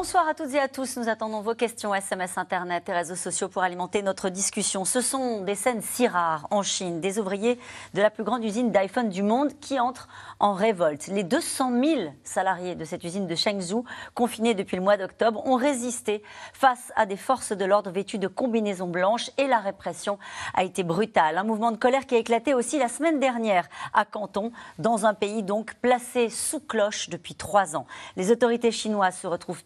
Bonsoir à toutes et à tous. Nous attendons vos questions SMS, Internet et réseaux sociaux pour alimenter notre discussion. Ce sont des scènes si rares en Chine, des ouvriers de la plus grande usine d'iPhone du monde qui entrent en révolte. Les 200 000 salariés de cette usine de Shenzhou, confinés depuis le mois d'octobre, ont résisté face à des forces de l'ordre vêtues de combinaisons blanches et la répression a été brutale. Un mouvement de colère qui a éclaté aussi la semaine dernière à Canton, dans un pays donc placé sous cloche depuis trois ans. Les autorités chinoises se retrouvent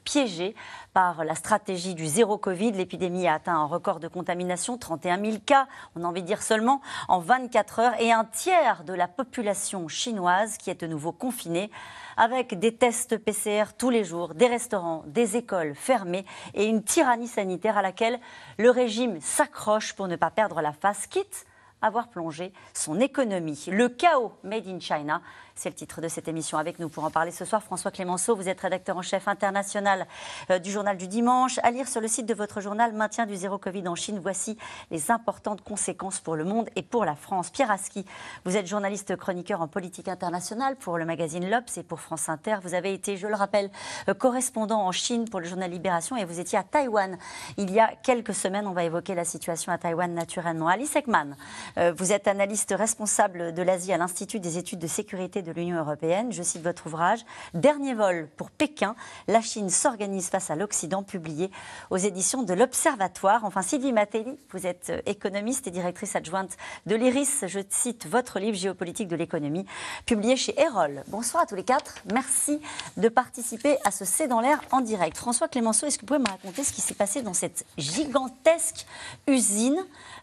par la stratégie du zéro Covid. L'épidémie a atteint un record de contamination, 31 000 cas, on a envie de dire seulement, en 24 heures, et un tiers de la population chinoise qui est de nouveau confinée, avec des tests PCR tous les jours, des restaurants, des écoles fermées et une tyrannie sanitaire à laquelle le régime s'accroche pour ne pas perdre la face, quitte à avoir plongé son économie. Le chaos made in China c'est le titre de cette émission. Avec nous pour en parler ce soir, François Clémenceau, vous êtes rédacteur en chef international euh, du journal du dimanche. À lire sur le site de votre journal Maintien du zéro Covid en Chine, voici les importantes conséquences pour le monde et pour la France. Pierre Aski, vous êtes journaliste chroniqueur en politique internationale pour le magazine L'Obs et pour France Inter. Vous avez été, je le rappelle, euh, correspondant en Chine pour le journal Libération et vous étiez à Taïwan il y a quelques semaines. On va évoquer la situation à Taïwan naturellement. Alice Ekman, euh, vous êtes analyste responsable de l'Asie à l'Institut des études de sécurité de l'Union européenne. Je cite votre ouvrage Dernier vol pour Pékin, la Chine s'organise face à l'Occident, publié aux éditions de l'Observatoire. Enfin, Sylvie Matelli, vous êtes euh, économiste et directrice adjointe de l'IRIS. Je cite votre livre Géopolitique de l'économie, publié chez Erol. Bonsoir à tous les quatre. Merci de participer à ce C'est dans l'air en direct. François Clémenceau, est-ce que vous pouvez me raconter ce qui s'est passé dans cette gigantesque usine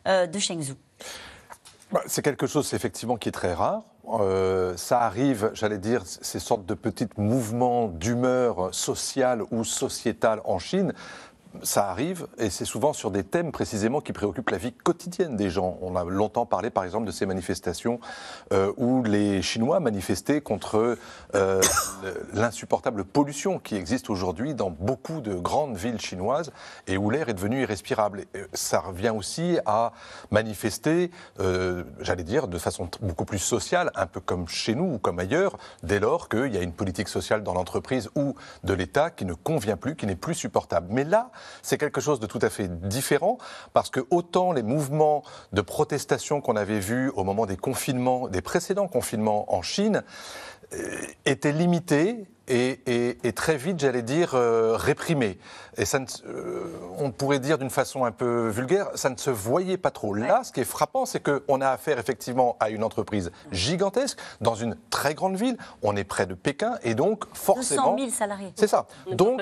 euh, de Shenzhou bah, c'est quelque chose effectivement qui est très rare. Euh, ça arrive, j'allais dire, ces sortes de petits mouvements d'humeur sociale ou sociétale en Chine, ça arrive, et c'est souvent sur des thèmes précisément qui préoccupent la vie quotidienne des gens. On a longtemps parlé, par exemple, de ces manifestations euh, où les Chinois manifestaient contre euh, l'insupportable pollution qui existe aujourd'hui dans beaucoup de grandes villes chinoises et où l'air est devenu irrespirable. Euh, ça revient aussi à manifester, j'allais dire, de façon beaucoup plus sociale, un peu comme chez nous ou comme ailleurs, dès lors qu'il y a une politique sociale dans l'entreprise ou de l'État qui ne convient plus, qui n'est plus supportable. Mais là, c'est quelque chose de tout à fait différent parce que autant les mouvements de protestation qu'on avait vus au moment des confinements, des précédents confinements en Chine, euh, étaient limités et, très vite, j'allais dire, euh, réprimés. Et ça euh, on pourrait dire d'une façon un peu vulgaire, ça ne se voyait pas trop. Là, ce qui est frappant, c'est qu'on a affaire effectivement à une entreprise gigantesque, dans une très grande ville, on est près de Pékin, et donc forcément... 200 000 salariés. C'est ça. Donc,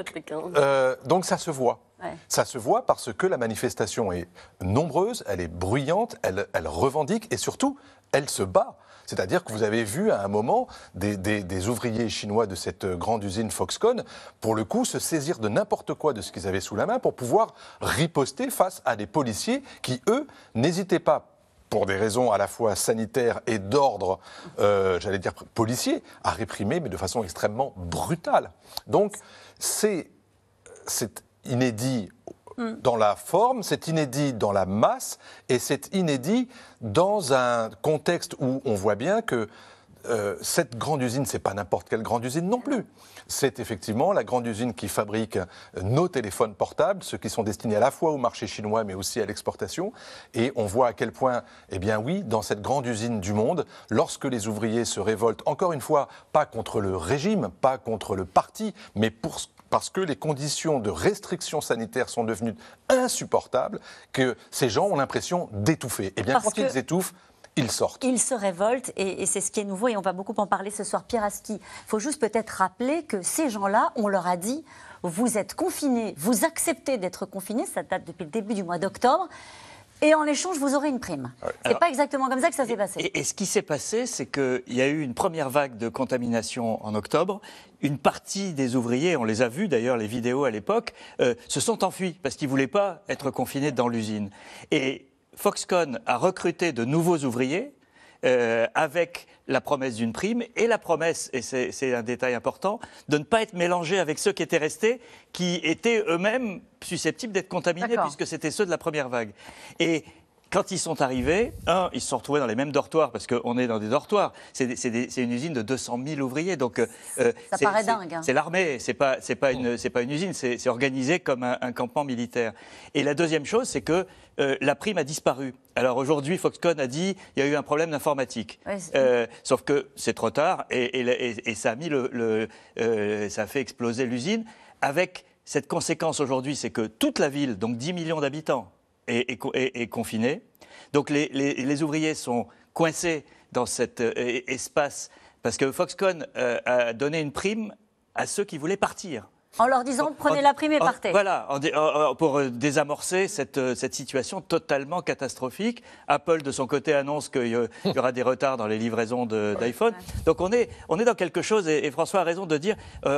donc ça se voit. Ça se voit parce que la manifestation est nombreuse, elle est bruyante, elle, revendique et surtout, elle se bat. C'est-à-dire que vous avez vu à un moment des, ouvriers chinois de cette grande usine Foxconn, pour le coup, se saisir de n'importe quoi de ce qu'ils avaient sous la main pour pouvoir riposter face à des policiers qui, eux, n'hésitaient pas pour des raisons à la fois sanitaires et d'ordre, euh, j'allais dire policiers à réprimer, mais de façon extrêmement brutale. Donc, c'est inédit hmm. dans la forme, c'est inédit dans la masse, et c'est inédit dans un contexte où on voit bien que euh, cette grande usine, c'est pas n'importe quelle grande usine non plus. C'est effectivement la grande usine qui fabrique euh, nos téléphones portables, ceux qui sont destinés à la fois au marché chinois, mais aussi à l'exportation. Et on voit à quel point, eh bien oui, dans cette grande usine du monde, lorsque les ouvriers se révoltent, encore une fois, pas contre le régime, pas contre le parti, mais pour ce parce que les conditions de restriction sanitaire sont devenues insupportables, que ces gens ont l'impression d'étouffer. Et eh bien quand ils étouffent, ils sortent. Ils se révoltent et, et c'est ce qui est nouveau et on va beaucoup en parler ce soir. Pierre Aski, il faut juste peut-être rappeler que ces gens-là, on leur a dit, vous êtes confinés, vous acceptez d'être confinés, ça date depuis le début du mois d'octobre, et en échange, vous aurez une prime. Ah c'est pas exactement comme ça que ça s'est passé. Et, ce qui s'est passé, c'est qu'il y a eu une première vague de contamination en octobre. Une partie des ouvriers, on les a vus d'ailleurs, les vidéos à l'époque, euh, se sont enfuis parce qu'ils voulaient pas être confinés dans l'usine. Et Foxconn a recruté de nouveaux ouvriers euh, avec la promesse d'une prime et la promesse, et c'est un détail important, de ne pas être mélangé avec ceux qui étaient restés, qui étaient eux-mêmes susceptibles d'être contaminés, puisque c'était ceux de la première vague. Et quand ils sont arrivés, un, ils se sont retrouvés dans les mêmes dortoirs, parce qu'on est dans des dortoirs. C'est une usine de 200 000 ouvriers. Donc, euh, ça euh, paraît dingue. Hein. C'est l'armée, c'est pas, pas, une, usine, c'est organisé comme un, campement militaire. Et la deuxième chose, c'est que euh, la prime a disparu. Alors aujourd'hui, Foxconn a dit qu'il y a eu un problème d'informatique. sauf que c'est trop tard et, ça a ça a fait exploser l'usine avec cette conséquence aujourd'hui, c'est que toute la ville, donc 10 millions d'habitants, et confiné. Donc les, ouvriers sont coincés dans cet euh, e, espace parce que Foxconn euh, a donné une prime à ceux qui voulaient partir. En leur disant, prenez la prime et partez. voilà, pour euh, désamorcer cette, situation totalement catastrophique. Apple, de son côté, annonce qu'il y, aura des retards dans les livraisons d'iPhone. Donc on est, on est dans quelque chose, et, François a raison de dire,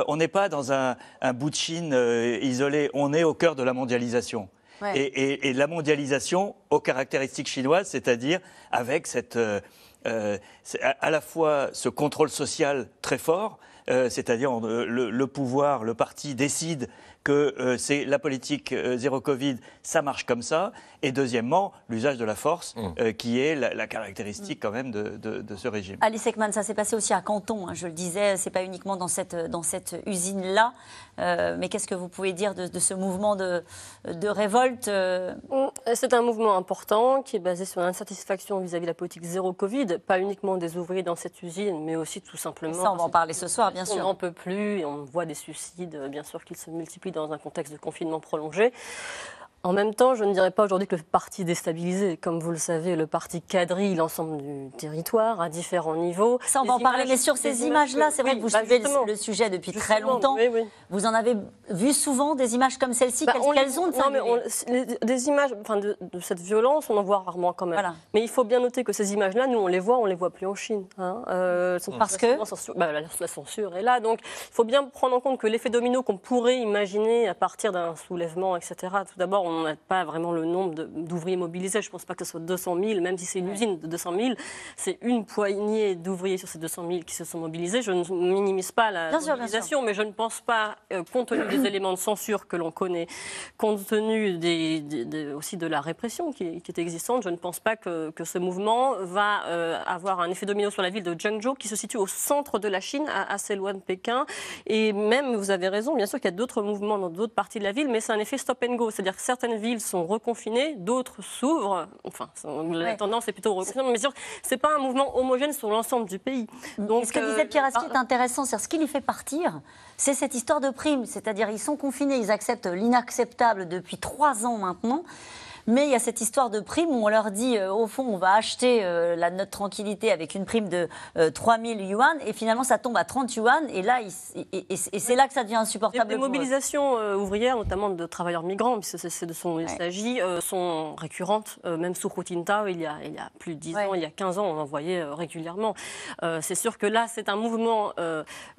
on n'est pas dans un, bout de Chine isolé, on est au cœur de la mondialisation. Et, et, la mondialisation aux caractéristiques chinoises, c'est-à-dire avec cette, euh, euh, à la fois ce contrôle social très fort, euh, c'est-à-dire le, pouvoir, le parti décide que c'est la politique zéro Covid, ça marche comme ça. Et deuxièmement, l'usage de la force, mmh. qui est la, caractéristique quand même de, ce régime. Alice Ekman, ça s'est passé aussi à Canton, hein, je le disais, c'est pas uniquement dans cette, dans cette usine-là. mais qu'est-ce que vous pouvez dire de, de ce mouvement de, révolte mmh, C'est un mouvement important qui est basé sur l'insatisfaction vis-à-vis de la politique zéro Covid, pas uniquement des ouvriers dans cette usine, mais aussi tout simplement. ça, on va en parler ce soir, bien sûr. On n'en peut plus et on voit des suicides, euh, bien sûr, qu'ils se multiplient dans un contexte de confinement prolongé. En même temps, je ne dirais pas aujourd'hui que le parti déstabilisé. Comme vous le savez, le parti quadrille l'ensemble du territoire à différents niveaux. Ça, on va en parler, mais sur ces images-là, c'est vrai que vous bah, suivez le, sujet depuis très longtemps. Vous en avez vu souvent des images comme celle-ci bah, Qu'est-ce Quelles ont non, mais Des images enfin, de, cette violence, on en voit rarement quand même. Mais il faut bien noter que ces images-là, nous, on les voit, on les voit plus en Chine. Hein. Euh, Parce que bah, la, censure est là. Donc, il faut bien prendre en compte que l'effet domino qu'on pourrait imaginer à partir d'un soulèvement, etc., tout d'abord, on n'a pas vraiment le nombre d'ouvriers mobilisés. Je ne pense pas que ce soit 200 000, même si c'est une usine de 200 000. C'est une poignée d'ouvriers sur ces 200 000 qui se sont mobilisés. Je ne minimise pas la mobilisation, mais je ne pense pas, euh, compte tenu des éléments de censure que l'on connaît, compte tenu des, aussi de la répression qui, est existante, je ne pense pas que, ce mouvement va euh, avoir un effet domino sur la ville de Zhengzhou, qui se situe au centre de la Chine, assez loin de Pékin. Et même, vous avez raison, bien sûr qu'il y a d'autres mouvements dans d'autres parties de la ville, mais c'est un effet stop and go. C'est-à-dire que certes, certaines villes sont reconfinées, d'autres s'ouvrent. Enfin, la tendance est plutôt reconfinée, mais c'est pas un mouvement homogène sur l'ensemble du pays. Mm. Donc, ce que disait euh, Pierre bah, est intéressant, c'est ce qui les fait partir, c'est cette histoire de primes. C'est-à-dire, ils sont confinés, ils acceptent l'inacceptable depuis trois ans maintenant. Mais il y a cette histoire de prime où on leur dit, euh, au fond, on va acheter euh, la note tranquillité avec une prime de 3000 euh, yuan, et finalement ça tombe à 30 yuan, et là, et, c'est là que ça devient insupportable. Les, mobilisations ouvrières, notamment de travailleurs migrants, puisque c'est de son il s'agit, sont récurrentes, même sous Kutinta, il y, a, il y a plus de 10 ans, il y a 15 ans, on en voyait régulièrement. c'est sûr que là, c'est un mouvement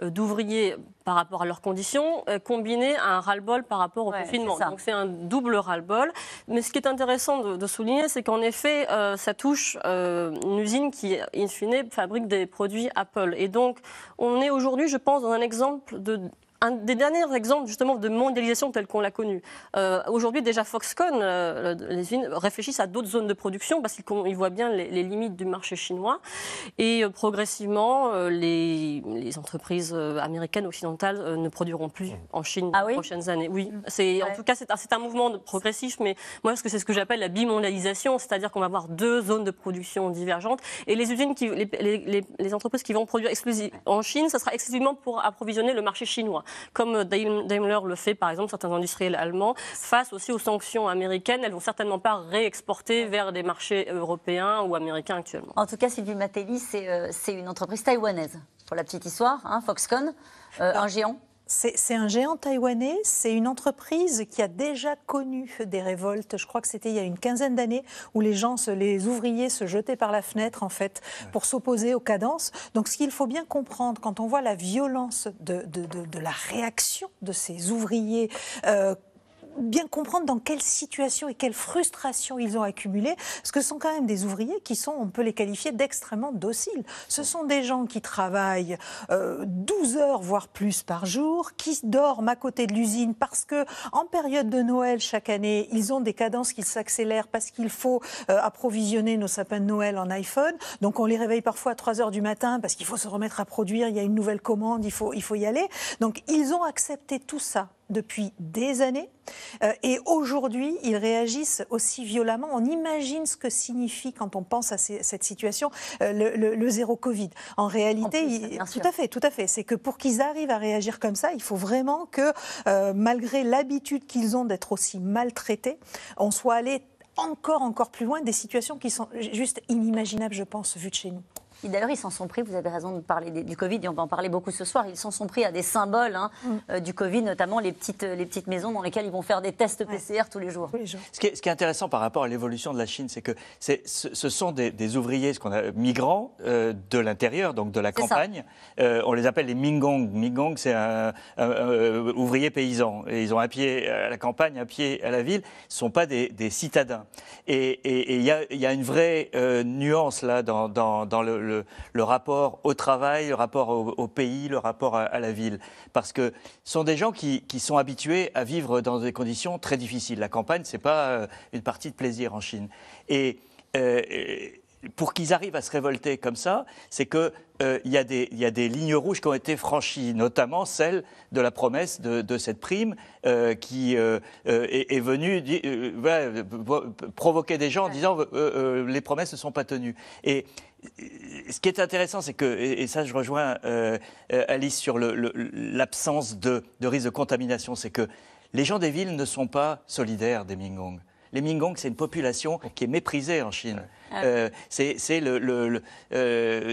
d'ouvriers par rapport à leurs conditions, euh, combiné à un ras bol par rapport au confinement. Donc c'est un double ras bol Mais ce qui est intéressant de, souligner, c'est qu'en effet, euh, ça touche euh, une usine qui, in fine, fabrique des produits Apple. Et donc, on est aujourd'hui, je pense, dans un exemple de un des derniers exemples justement de mondialisation telle qu'on l'a connue. Euh, aujourd'hui, déjà Foxconn, euh, les usines réfléchissent à d'autres zones de production parce qu'ils voient bien les, limites du marché chinois. Et euh, progressivement, les, entreprises américaines, occidentales ne produiront plus mmh. en Chine ah dans les prochaines années. Oui, mmh. en tout cas, c'est un, mouvement progressif, mais moi, que c'est ce que j'appelle la bimondialisation, c'est-à-dire qu'on va avoir deux zones de production divergentes. Et les usines, qui, les, entreprises qui vont produire exclusivement en Chine, ce sera exclusivement pour approvisionner le marché chinois comme euh, Daimler le fait par exemple, certains industriels allemands, face aussi aux sanctions américaines. Elles ne vont certainement pas réexporter vers des marchés européens ou américains actuellement. En tout cas, Sylvie Matelli, euh, c'est une entreprise taïwanaise. Pour la petite histoire, hein, Foxconn, euh, bah, un géant c'est un géant taïwanais, c'est une entreprise qui a déjà connu des révoltes. Je crois que c'était il y a une quinzaine d'années où les gens, les ouvriers se jetaient par la fenêtre en fait pour s'opposer aux cadences. Donc ce qu'il faut bien comprendre quand on voit la violence de, la réaction de ces ouvriers euh, bien comprendre dans quelle situation et quelle frustration ils ont accumulé, parce que ce sont quand même des ouvriers qui sont, on peut les qualifier d'extrêmement dociles. Ce sont des gens qui travaillent 12 euh, heures, voire plus par jour, qui dorment à côté de l'usine parce que, en période de Noël chaque année, ils ont des cadences qui s'accélèrent parce qu'il faut euh, approvisionner nos sapins de Noël en iPhone. Donc on les réveille parfois à 3 heures du matin parce qu'il faut se remettre à produire, il y a une nouvelle commande, il faut, il faut y aller. Donc ils ont accepté tout ça depuis des années. Euh, et aujourd'hui, ils réagissent aussi violemment. On imagine ce que signifie, quand on pense à cette situation, euh, le, zéro Covid. En réalité, tout à fait, tout à fait. C'est que pour qu'ils arrivent à réagir comme ça, il faut vraiment que, euh, malgré l'habitude qu'ils ont d'être aussi maltraités, on soit allé encore, encore plus loin des situations qui sont juste inimaginables, je pense, vu de chez nous. D'ailleurs, ils s'en sont pris, vous avez raison de parler du Covid, et on va en parler beaucoup ce soir, ils s'en sont pris à des symboles hein, mm. euh, du Covid, notamment les petites, les petites maisons dans lesquelles ils vont faire des tests PCR tous les jours. Ce, qui est, intéressant par rapport à l'évolution de la Chine, c'est que ce, ce, sont des, ouvriers, ce qu'on a, migrants euh, de l'intérieur, donc de la campagne. Euh, on les appelle les Mingong. Mingong, c'est un, ouvrier paysan. Et ils ont un pied à la campagne, un pied à la ville. Ce ne sont pas des, citadins. Et il y, a une vraie nuance là dans, le le, rapport au travail, le rapport au, pays, le rapport à, la ville. Parce que ce sont des gens qui, sont habitués à vivre dans des conditions très difficiles. La campagne, ce n'est pas euh, une partie de plaisir en Chine. Euh, et. pour qu'ils arrivent à se révolter comme ça, c'est qu'il euh, il y, a des lignes rouges qui ont été franchies, notamment celle de la promesse de, cette prime qui est, venue provoquer des gens en disant les promesses ne sont pas tenues. Et ce qui est intéressant, c'est que, et, ça je rejoins euh, euh, Alice sur l'absence de, risque de contamination, c'est que les gens des villes ne sont pas solidaires des Mingong. Les Mingong, c'est une population qui est méprisée en Chine. Ah euh, c'est le,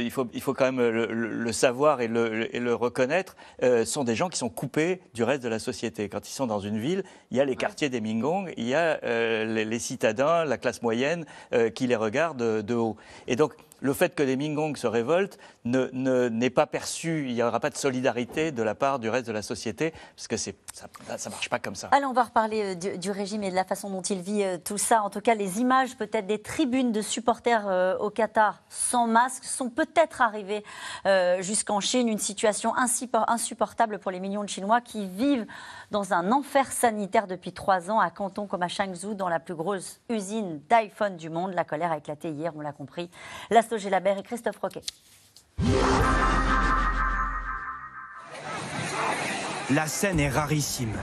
il, faut, il faut quand même le, savoir et le, reconnaître. Ce sont des gens qui sont coupés du reste de la société. Quand ils sont dans une ville, il y a les quartiers des Mingong, il y a les, les, citadins, la classe moyenne qui les regardent de haut. Et donc le fait que les Mingong se révoltent n'est pas perçu, il n'y aura pas de solidarité de la part du reste de la société, parce que ça ne marche pas comme ça. Allez, on va reparler euh, du, régime et de la façon dont il vit euh, tout ça. En tout cas, les images peut-être des tribunes de supporters euh, au Qatar sans masque sont peut-être arrivées jusqu'en Chine. Une situation insupportable pour les millions de Chinois qui vivent dans un enfer sanitaire depuis trois ans à Canton comme à Shangzhou, dans la plus grosse usine d'iPhone du monde. La colère a éclaté hier, on l'a compris. Laszlo Labert et Christophe Roquet. La scène est rarissime.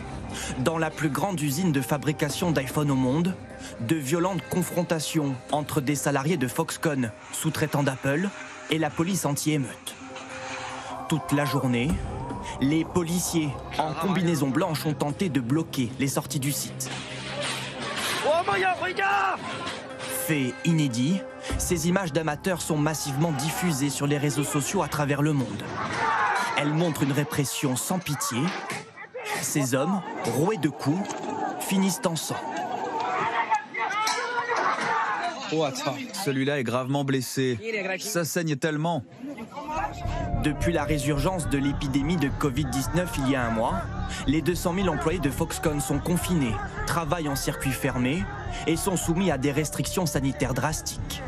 Dans la plus grande usine de fabrication d'iPhone au monde, de violentes confrontations entre des salariés de Foxconn, sous-traitants d'Apple, et la police anti-émeute. Toute la journée, les policiers en ah, combinaison blanche ont tenté de bloquer les sorties du site. Oh Fait inédit, ces images d'amateurs sont massivement diffusées sur les réseaux sociaux à travers le monde. Elles montrent une répression sans pitié. Ces hommes, roués de coups, finissent en sang. Celui-là est gravement blessé. Ça saigne tellement. Depuis la résurgence de l'épidémie de Covid-19 il y a un mois, les 200 000 employés de Foxconn sont confinés, travaillent en circuit fermé et sont soumis à des restrictions sanitaires drastiques.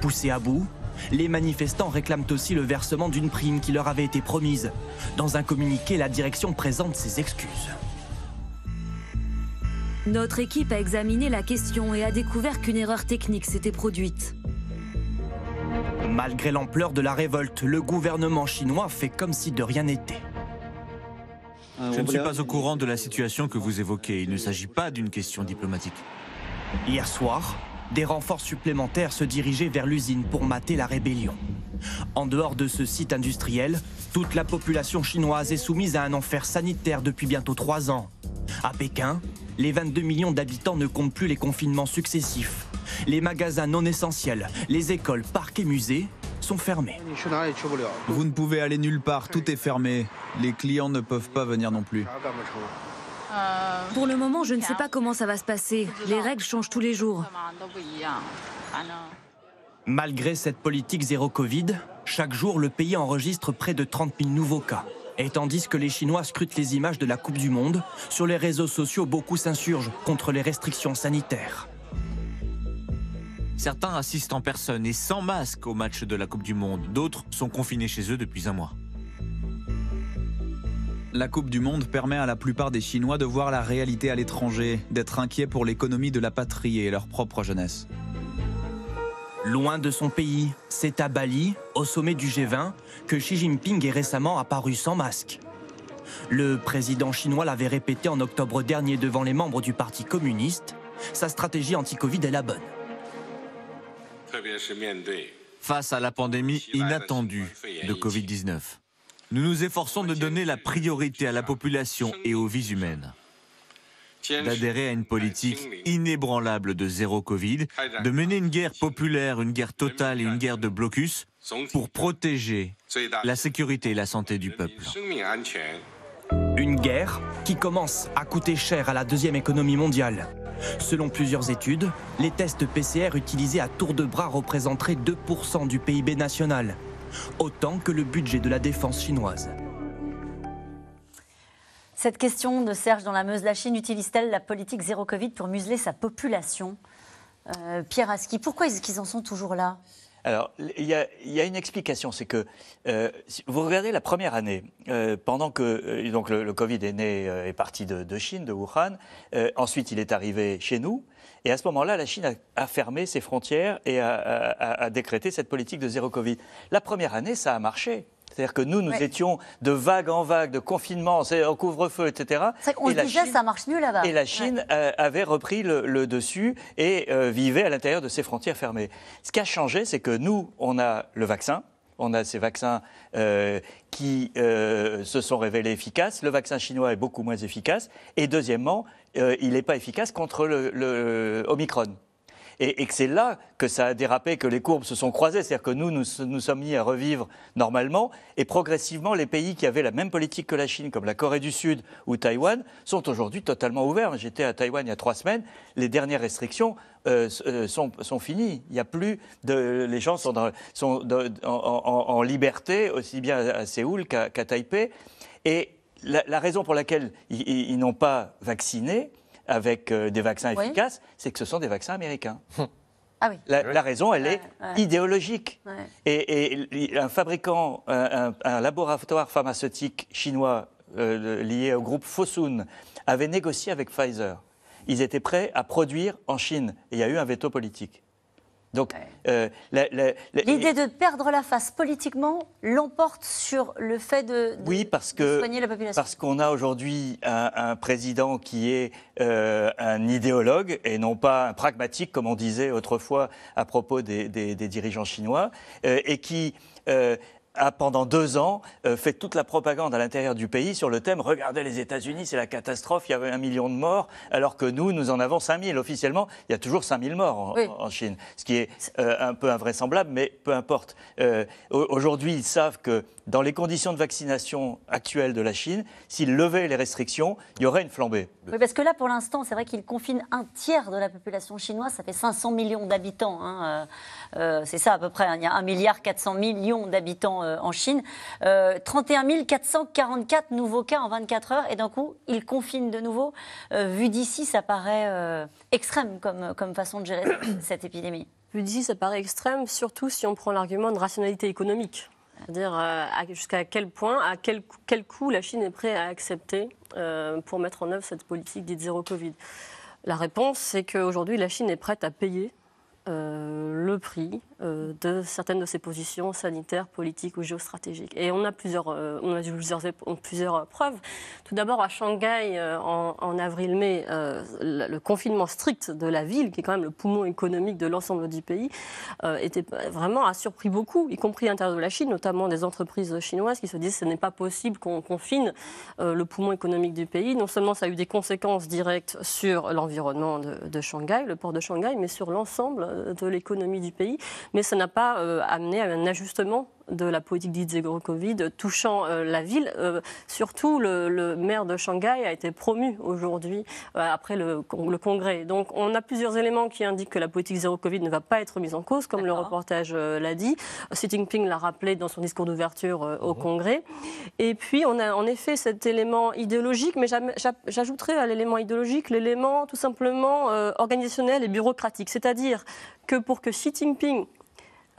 Poussés à bout, les manifestants réclament aussi le versement d'une prime qui leur avait été promise. Dans un communiqué, la direction présente ses excuses. Notre équipe a examiné la question et a découvert qu'une erreur technique s'était produite. Malgré l'ampleur de la révolte, le gouvernement chinois fait comme si de rien n'était. Euh, Je ne suis pas au courant de la situation que vous évoquez. Il ne s'agit pas d'une question diplomatique. Hier soir, des renforts supplémentaires se dirigeaient vers l'usine pour mater la rébellion. En dehors de ce site industriel, toute la population chinoise est soumise à un enfer sanitaire depuis bientôt trois ans. À Pékin, les 22 millions d'habitants ne comptent plus les confinements successifs. Les magasins non essentiels, les écoles, parcs et musées sont fermés. Vous ne pouvez aller nulle part, tout est fermé. Les clients ne peuvent pas venir non plus. Euh, Pour le moment, je ne sais pas comment ça va se passer. Les règles changent tous les jours. Malgré cette politique zéro Covid, chaque jour, le pays enregistre près de 30 000 nouveaux cas. Et tandis que les Chinois scrutent les images de la Coupe du Monde, sur les réseaux sociaux, beaucoup s'insurgent contre les restrictions sanitaires. Certains assistent en personne et sans masque au match de la Coupe du Monde. D'autres sont confinés chez eux depuis un mois. La Coupe du Monde permet à la plupart des Chinois de voir la réalité à l'étranger, d'être inquiets pour l'économie de la patrie et leur propre jeunesse. Loin de son pays, c'est à Bali, au sommet du G20, que Xi Jinping est récemment apparu sans masque. Le président chinois l'avait répété en octobre dernier devant les membres du Parti communiste, sa stratégie anti-Covid est la bonne. Face à la pandémie inattendue de Covid-19, nous nous efforçons de donner la priorité à la population et aux vies humaines d'adhérer à une politique inébranlable de zéro Covid, de mener une guerre populaire, une guerre totale et une guerre de blocus pour protéger la sécurité et la santé du peuple. Une guerre qui commence à coûter cher à la deuxième économie mondiale. Selon plusieurs études, les tests PCR utilisés à tour de bras représenteraient 2% du PIB national, autant que le budget de la défense chinoise. Cette question de Serge dans la Meuse, la Chine utilise-t-elle la politique zéro Covid pour museler sa population euh, Pierre Aski, pourquoi est-ce qu'ils en sont toujours là alors, il y, a, une explication, c'est que euh, vous regardez la première année, euh, pendant que donc le, Covid est né, est parti de, Chine, de Wuhan, ensuite il est arrivé chez nous, et à ce moment-là, la Chine a, fermé ses frontières et a, décrété cette politique de zéro Covid. La première année, ça a marché. C'est-à-dire que nous, nous étions de vague en vague, de confinement, en couvre-feu, etc. et ça marche mieux là-bas. Et la Chine euh, avait repris le, dessus et euh, vivait à l'intérieur de ses frontières fermées. Ce qui a changé, c'est que nous, on a le vaccin. On a ces vaccins euh, qui se sont révélés efficaces. Le vaccin chinois est beaucoup moins efficace. Et deuxièmement, il n'est pas efficace contre le, le Omicron et, que c'est là que ça a dérapé, que les courbes se sont croisées. C'est-à-dire que nous, nous, sommes mis à revivre normalement, et progressivement, les pays qui avaient la même politique que la Chine, comme la Corée du Sud ou Taïwan, sont aujourd'hui totalement ouverts. J'étais à Taïwan il y a trois semaines, les dernières restrictions euh, euh, sont, finies. Il n'y a plus de. Les gens sont, en, liberté, aussi bien à Séoul qu'à Taipei. Et la, raison pour laquelle ils n'ont pas vacciné, avec euh, des vaccins efficaces, c'est que ce sont des vaccins américains. Hum. Ah la, raison, elle est idéologique. Et, un fabricant, un, laboratoire pharmaceutique chinois euh, lié au groupe Fosun avait négocié avec Pfizer. Ils étaient prêts à produire en Chine. Et il y a eu un veto politique. Donc, euh, l'idée euh, de perdre la face politiquement l'emporte sur le fait de, oui, parce que, soigner la population. Parce qu'on a aujourd'hui un, président qui est euh, un idéologue et non pas un pragmatique, comme on disait autrefois à propos des, dirigeants chinois, et qui a pendant deux ans euh, fait toute la propagande à l'intérieur du pays sur le thème Regardez les États-Unis, c'est la catastrophe, il y avait un million de morts, alors que nous, nous en avons 5000. Officiellement, il y a toujours 5000 morts en, Chine, ce qui est euh, un peu invraisemblable, mais peu importe. Euh, aujourd'hui, ils savent que dans les conditions de vaccination actuelles de la Chine, s'ils levaient les restrictions, il y aurait une flambée. Oui, parce que là, pour l'instant, c'est vrai qu'ils confinent un tiers de la population chinoise, ça fait 500 millions d'habitants. Hein, c'est ça à peu près, hein, il y a 1 milliard 400 millions d'habitants euh, en Chine. 31 euh, 444 nouveaux cas en 24 heures et d'un coup, ils confinent de nouveau. Euh, vu d'ici, ça paraît extrême comme, façon de gérer cette épidémie. Vu d'ici, ça paraît extrême, surtout si on prend l'argument de rationalité économique. C'est-à-dire jusqu'à quel point, à quel, coût la Chine est prête à accepter pour mettre en œuvre cette politique dite zéro Covid. La réponse, c'est qu'aujourd'hui, la Chine est prête à payer euh, le prix euh, de certaines de ses positions sanitaires, politiques ou géostratégiques. Et on a plusieurs, euh, on a plusieurs, plusieurs preuves. Tout d'abord, à Shanghai, en, avril-mai, le confinement strict de la ville, qui est quand même le poumon économique de l'ensemble du pays, était vraiment a surpris beaucoup, y compris à l'intérieur de la Chine, notamment des entreprises chinoises qui se disent ce n'est pas possible qu'on confine le poumon économique du pays. Non seulement ça a eu des conséquences directes sur l'environnement de Shanghai, le port de Shanghai, mais sur l'ensemble euh, de l'économie du pays, mais ça n'a pas euh, amené à un ajustement de la politique dite zéro Covid touchant euh, la ville. Euh, surtout, le, maire de Shanghai a été promu aujourd'hui euh, après le, le, congrès. Donc, on a plusieurs éléments qui indiquent que la politique zéro Covid ne va pas être mise en cause, comme le reportage l'a dit. Xi Jinping l'a rappelé dans son discours d'ouverture au mmh. congrès. Et puis, on a en effet cet élément idéologique, mais j'ajouterai à l'élément idéologique l'élément tout simplement organisationnel et bureaucratique. C'est-à-dire que pour que Xi Jinping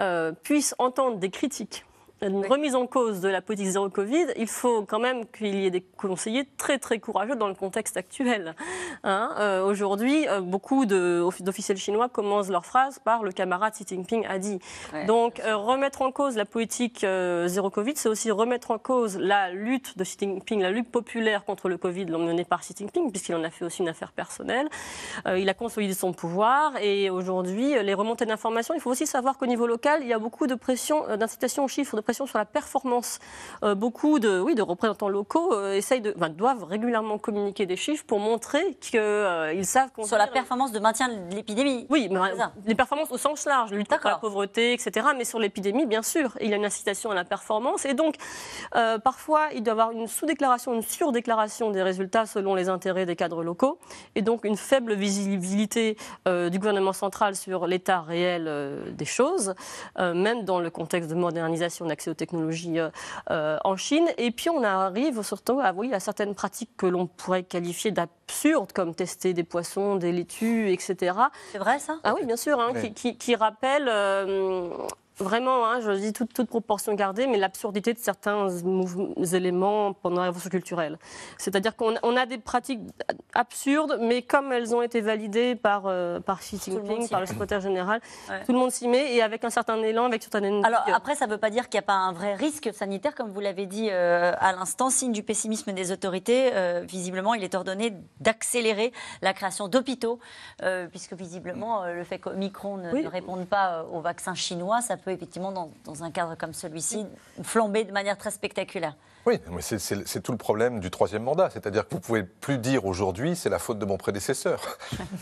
euh, puissent entendre des critiques une remise en cause de la politique zéro Covid, il faut quand même qu'il y ait des conseillers très très courageux dans le contexte actuel. Hein. Euh, aujourd'hui, euh, beaucoup d'officiels chinois commencent leur phrase par le camarade Xi Jinping a dit. Donc euh, remettre en cause la politique zéro Covid, c'est aussi remettre en cause la lutte de Xi Jinping, la lutte populaire contre le Covid menée par Xi Jinping, puisqu'il en a fait aussi une affaire personnelle. il a consolidé son pouvoir et aujourd'hui, les remontées d'informations, il faut aussi savoir qu'au niveau local, il y a beaucoup de pression, d'incitation aux chiffres, de pression sur la performance. Euh, beaucoup de, oui, de représentants locaux euh, essayent de, doivent régulièrement communiquer des chiffres pour montrer qu'ils euh, savent qu'on. Sur la performance de maintien de l'épidémie. Oui, les performances au sens large, lutte contre la pauvreté, etc. Mais sur l'épidémie, bien sûr, il y a une incitation à la performance. Et donc, parfois, il doit y avoir une sous-déclaration, une surdéclaration des résultats selon les intérêts des cadres locaux. Et donc, une faible visibilité du gouvernement central sur l'état réel des choses, même dans le contexte de modernisation accès aux technologies euh, en Chine. Et puis on arrive surtout à, oui, à certaines pratiques que l'on pourrait qualifier d'absurdes, comme tester des poissons, des laitues, etc. C'est vrai ça Ah oui, bien sûr, hein, Qui, qui, rappellent euh, Vraiment, hein, je dis toute, proportion gardée, mais l'absurdité de certains éléments pendant la révolution culturelle. C'est-à-dire qu'on a des pratiques absurdes, mais comme elles ont été validées par, euh, par Xi Jinping, par le secrétaire général, tout le monde s'y met et avec un certain élan, avec certaines. Alors après, ça ne veut pas dire qu'il n'y a pas un vrai risque sanitaire, comme vous l'avez dit euh, à l'instant, signe du pessimisme des autorités. Euh, visiblement, il est ordonné d'accélérer la création d'hôpitaux, puisque visiblement, le fait qu'Omicron ne, réponde pas au vaccin chinois, ça peut effectivement, dans, un cadre comme celui-ci, flamber de manière très spectaculaire. Oui, mais c'est tout le problème du troisième mandat. C'est-à-dire que vous ne pouvez plus dire aujourd'hui, c'est la faute de mon prédécesseur.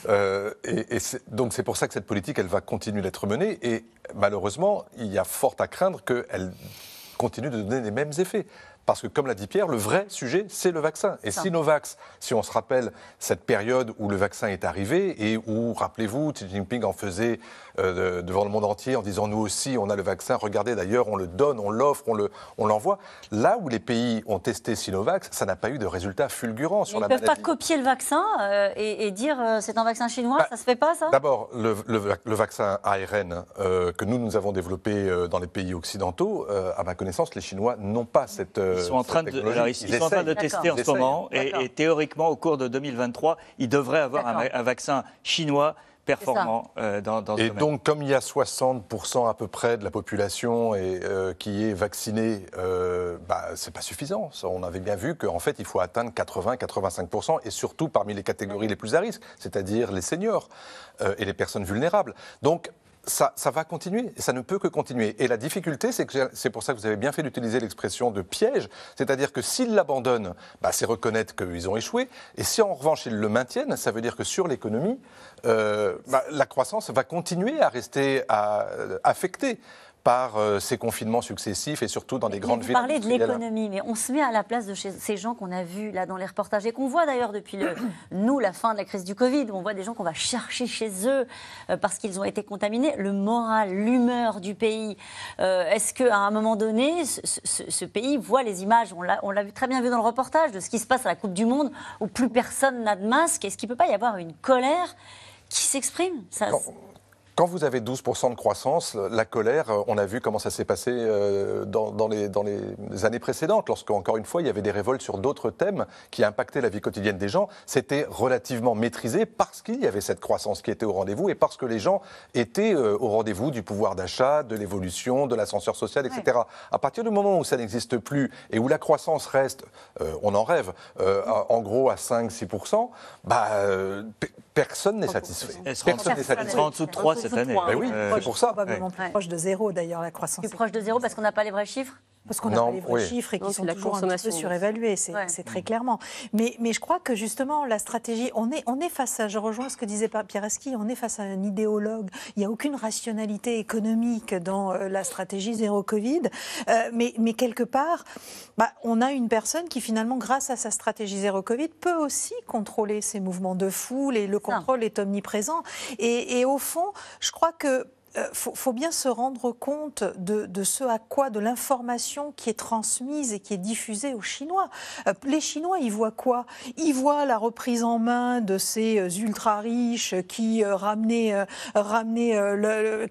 Euh, et, donc c'est pour ça que cette politique, elle va continuer d'être menée. Et malheureusement, il y a fort à craindre qu'elle continue de donner les mêmes effets. Parce que, comme l'a dit Pierre, le vrai sujet, c'est le vaccin. Et Sinovax, si on se rappelle cette période où le vaccin est arrivé et où, rappelez-vous, Xi Jinping en faisait euh, devant le monde entier en disant nous aussi, on a le vaccin, regardez d'ailleurs, on le donne, on l'offre, on l'envoie. Le, on Là où les pays ont testé Sinovax, ça n'a pas eu de résultats fulgurants sur la maladie. Ils ne peuvent pas copier le vaccin euh, et, dire euh, c'est un vaccin chinois, bah, ça ne se fait pas ça D'abord, le, le, vaccin ARN que nous, nous avons développé dans les pays occidentaux, à ma connaissance, les Chinois n'ont pas cette euh, ils sont en train de, tester en ce moment et, théoriquement, au cours de 2023, ils devraient avoir un, vaccin chinois performant euh, dans, Et donc, comme il y a 60% à peu près de la population euh, qui est vaccinée, bah, c'est ce pas suffisant. on avait bien vu qu'en fait, il faut atteindre 80-85% et surtout parmi les catégories les plus à risque, c'est-à-dire les seniors et les personnes vulnérables. Donc, ça, va continuer, ça ne peut que continuer. Et la difficulté, c'est que c'est pour ça que vous avez bien fait d'utiliser l'expression de piège, c'est-à-dire que s'ils l'abandonnent, bah, c'est reconnaître qu'ils ont échoué, et si en revanche ils le maintiennent, ça veut dire que sur l'économie, euh, bah, la croissance va continuer à rester à, euh, affectée par euh, ces confinements successifs et surtout dans des grandes villes. Vous parlez de l'économie, mais on se met à la place de ces gens qu'on a vus là dans les reportages et qu'on voit d'ailleurs depuis nous la fin de la crise du Covid, où on voit des gens qu'on va chercher chez eux euh, parce qu'ils ont été contaminés. Le moral, l'humeur du pays, euh, est-ce qu'à un moment donné, ce, ce, pays voit les images On l'a très bien vu dans le reportage de ce qui se passe à la Coupe du Monde où plus personne n'a de masque. Est-ce qu'il ne peut pas y avoir une colère qui s'exprime quand vous avez 12% de croissance, la colère, euh, on a vu comment ça s'est passé euh, dans, dans, les, années précédentes, lorsqu'encore une fois, il y avait des révoltes sur d'autres thèmes qui impactaient la vie quotidienne des gens. C'était relativement maîtrisé parce qu'il y avait cette croissance qui était au rendez-vous et parce que les gens étaient euh, au rendez-vous du pouvoir d'achat, de l'évolution, de l'ascenseur social, etc. À partir du moment où ça n'existe plus et où la croissance reste, on en rêve, en gros à 5-6%, bah... Personne n'est satisfait. Personne n'est satisfait. en dessous de 3 cette année. Ben oui, euh, c'est pour ça. Probablement plus proche de zéro d'ailleurs la croissance. Plus proche de zéro parce qu'on n'a pas les vrais chiffres parce qu'on a des les vrais chiffres et qui sont toujours un petit peu surévalués, c'est très mm. clairement. Mais, mais je crois que justement, la stratégie, on est, on est face à, je rejoins ce que disait Pierreski, on est face à un idéologue. Il n'y a aucune rationalité économique dans euh, la stratégie zéro Covid. Euh, mais, mais quelque part, bah, on a une personne qui finalement, grâce à sa stratégie zéro Covid, peut aussi contrôler ses mouvements de foule et le contrôle est omniprésent. Et, et au fond, je crois que il euh, faut, bien se rendre compte de, ce à quoi, de l'information qui est transmise et qui est diffusée aux Chinois. Euh, les Chinois, ils voient quoi Ils voient la reprise en main de ces euh, ultra-riches qui ramenaient,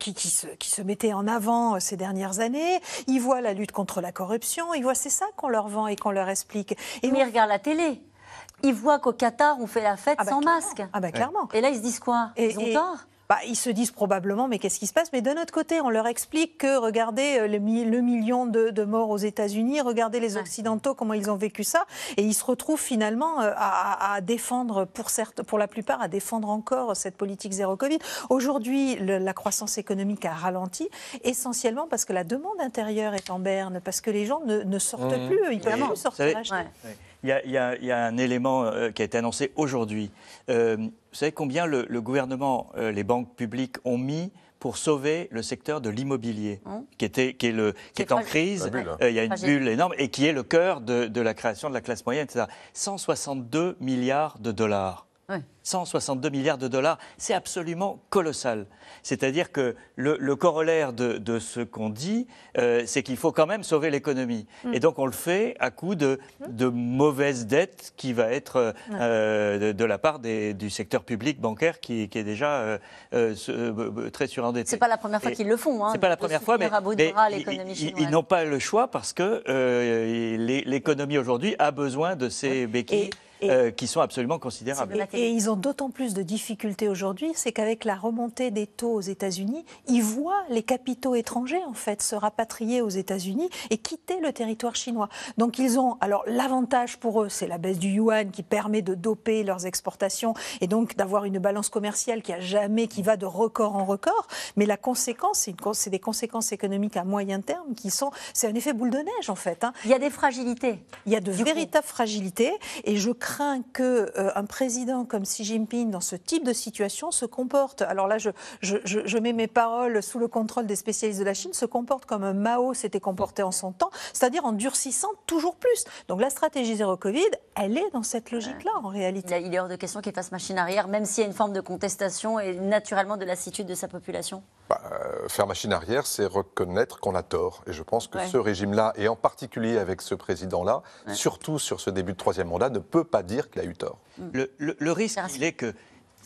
qui, se, mettaient en avant ces dernières années. Ils voient la lutte contre la corruption. Ils voient, c'est ça qu'on leur vend et qu'on leur explique. Et Mais ils regardent la télé ils voient qu'au Qatar, on fait la fête ah bah sans masque. Ah bah clairement. Et là, ils se disent quoi Ils ont tort bah, ils se disent probablement mais qu'est-ce qui se passe Mais de notre côté, on leur explique que regardez euh, le, million de, morts aux États-Unis, regardez les Occidentaux comment ils ont vécu ça, et ils se retrouvent finalement euh, à, défendre pour la plupart, à défendre encore cette politique zéro Covid. Aujourd'hui, la croissance économique a ralenti essentiellement parce que la demande intérieure est en berne, parce que les gens ne, sortent mmh. plus, Il, y a, un élément euh, qui a été annoncé aujourd'hui. Vous savez combien le, gouvernement, euh, les banques publiques ont mis pour sauver le secteur de l'immobilier, hein qui, était, qui est, le, qui est, en crise. Hein. Euh, il y a une bulle énorme et qui est le cœur de, de la création de la classe moyenne, etc. 162 milliards de dollars. 162 milliards de dollars, c'est absolument colossal. C'est-à-dire que le, corollaire de, ce qu'on dit, euh, c'est qu'il faut quand même sauver l'économie. Mm. Et donc on le fait à coup de, mm. de mauvaise dette qui va être euh, euh, de, la part du secteur public bancaire qui, est déjà très surendetté. Ce n'est pas la première fois qu'ils le font. Hein, ce n'est pas la première fois, mais, ils, n'ont pas le choix parce que l'économie aujourd'hui a besoin de ces béquilles. Euh, qui sont absolument considérables. Et, ils ont d'autant plus de difficultés aujourd'hui, c'est qu'avec la remontée des taux aux États-Unis, ils voient les capitaux étrangers en fait se rapatrier aux États-Unis et quitter le territoire chinois. Donc ils ont alors l'avantage pour eux, c'est la baisse du yuan qui permet de doper leurs exportations et donc d'avoir une balance commerciale qui a jamais qui va de record en record. Mais la conséquence, c'est des conséquences économiques à moyen terme qui sont, c'est un effet boule de neige en fait. Hein. Il y a des fragilités. Il y a de véritables fragilités et je crains craint que euh, président comme Xi Jinping, dans ce type de situation, se comporte. Alors là, je, mets mes paroles sous le contrôle des spécialistes de la Chine, se comporte comme Mao s'était comporté en son temps, c'est-à-dire en durcissant toujours plus. Donc la stratégie zéro Covid, elle est dans cette logique-là en réalité. Il, il est hors de question qu'il fasse machine arrière, même s'il y a une forme de contestation et naturellement de lassitude de sa population. Bah, euh, faire machine arrière, c'est reconnaître qu'on a tort. Et je pense que ce régime-là, et en particulier avec ce président-là, surtout sur ce début de troisième mandat, ne peut pas dire qu'il a eu tort. Mm. Le, risque, il est que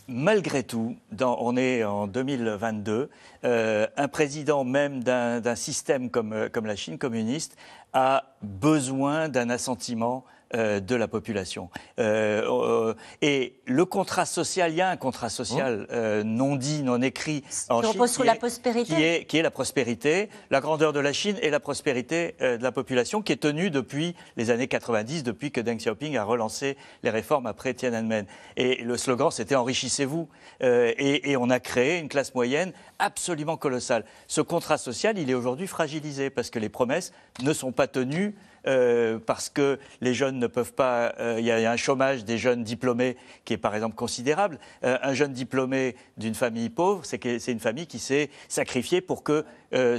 malgré tout, dans, on est en 2022, euh, un président même d'un système comme, euh, comme, la Chine communiste a besoin d'un assentiment euh, de la population. Euh, euh, et le contrat social, il y a un contrat social oh. non dit, non écrit en Chine, la est, Qui est, la prospérité, la grandeur de la Chine et la prospérité de la population qui est tenue depuis les années 90, depuis que Deng Xiaoping a relancé les réformes après Tiananmen. Et le slogan, c'était enrichissez-vous. Et, et on a créé une classe moyenne absolument colossale. Ce contrat social, il est aujourd'hui fragilisé parce que les promesses ne sont pas tenues euh, parce que les jeunes ne peuvent pas. Euh, il y, a un chômage des jeunes diplômés qui est par exemple considérable. Euh, un jeune diplômé d'une famille pauvre, c'est une famille qui s'est sacrifiée pour que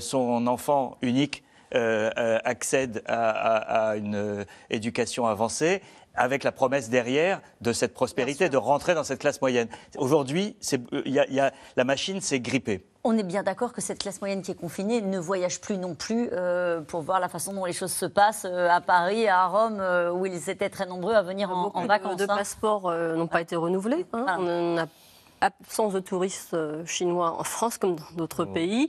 son enfant unique accède à, une éducation avancée avec la promesse derrière de cette prospérité, de rentrer dans cette classe moyenne. Aujourd'hui, euh, la machine s'est grippée. On est bien d'accord que cette classe moyenne qui est confinée ne voyage plus non plus euh, pour voir la façon dont les choses se passent euh, à Paris, à Rome, où ils étaient très nombreux à venir en, vacances. Beaucoup hein. de passeports n'ont pas été renouvelés. Hein absence de touristes euh, chinois en France comme dans d'autres mmh. pays.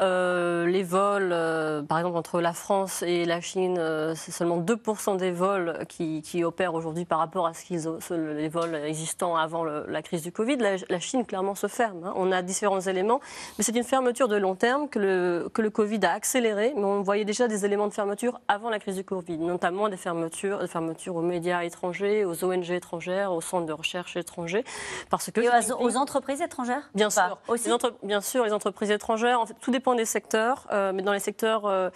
Euh, les vols, euh, par exemple, entre la France et la Chine, c'est seulement 2% des vols qui, opèrent aujourd'hui par rapport à ce qu'ils, les vols existants avant la crise du Covid. La, Chine, clairement, se ferme. Hein. On a différents éléments, mais c'est une fermeture de long terme que le, que le Covid a accéléré. Mais on voyait déjà des éléments de fermeture avant la crise du Covid, notamment des fermetures, fermetures aux médias étrangers, aux ONG étrangères, aux centres de recherche étrangers, parce que aux entreprises étrangères Bien sûr. les bien sûr, les entreprises étrangères. En fait, tout dépend des secteurs, euh, mais dans les secteurs euh,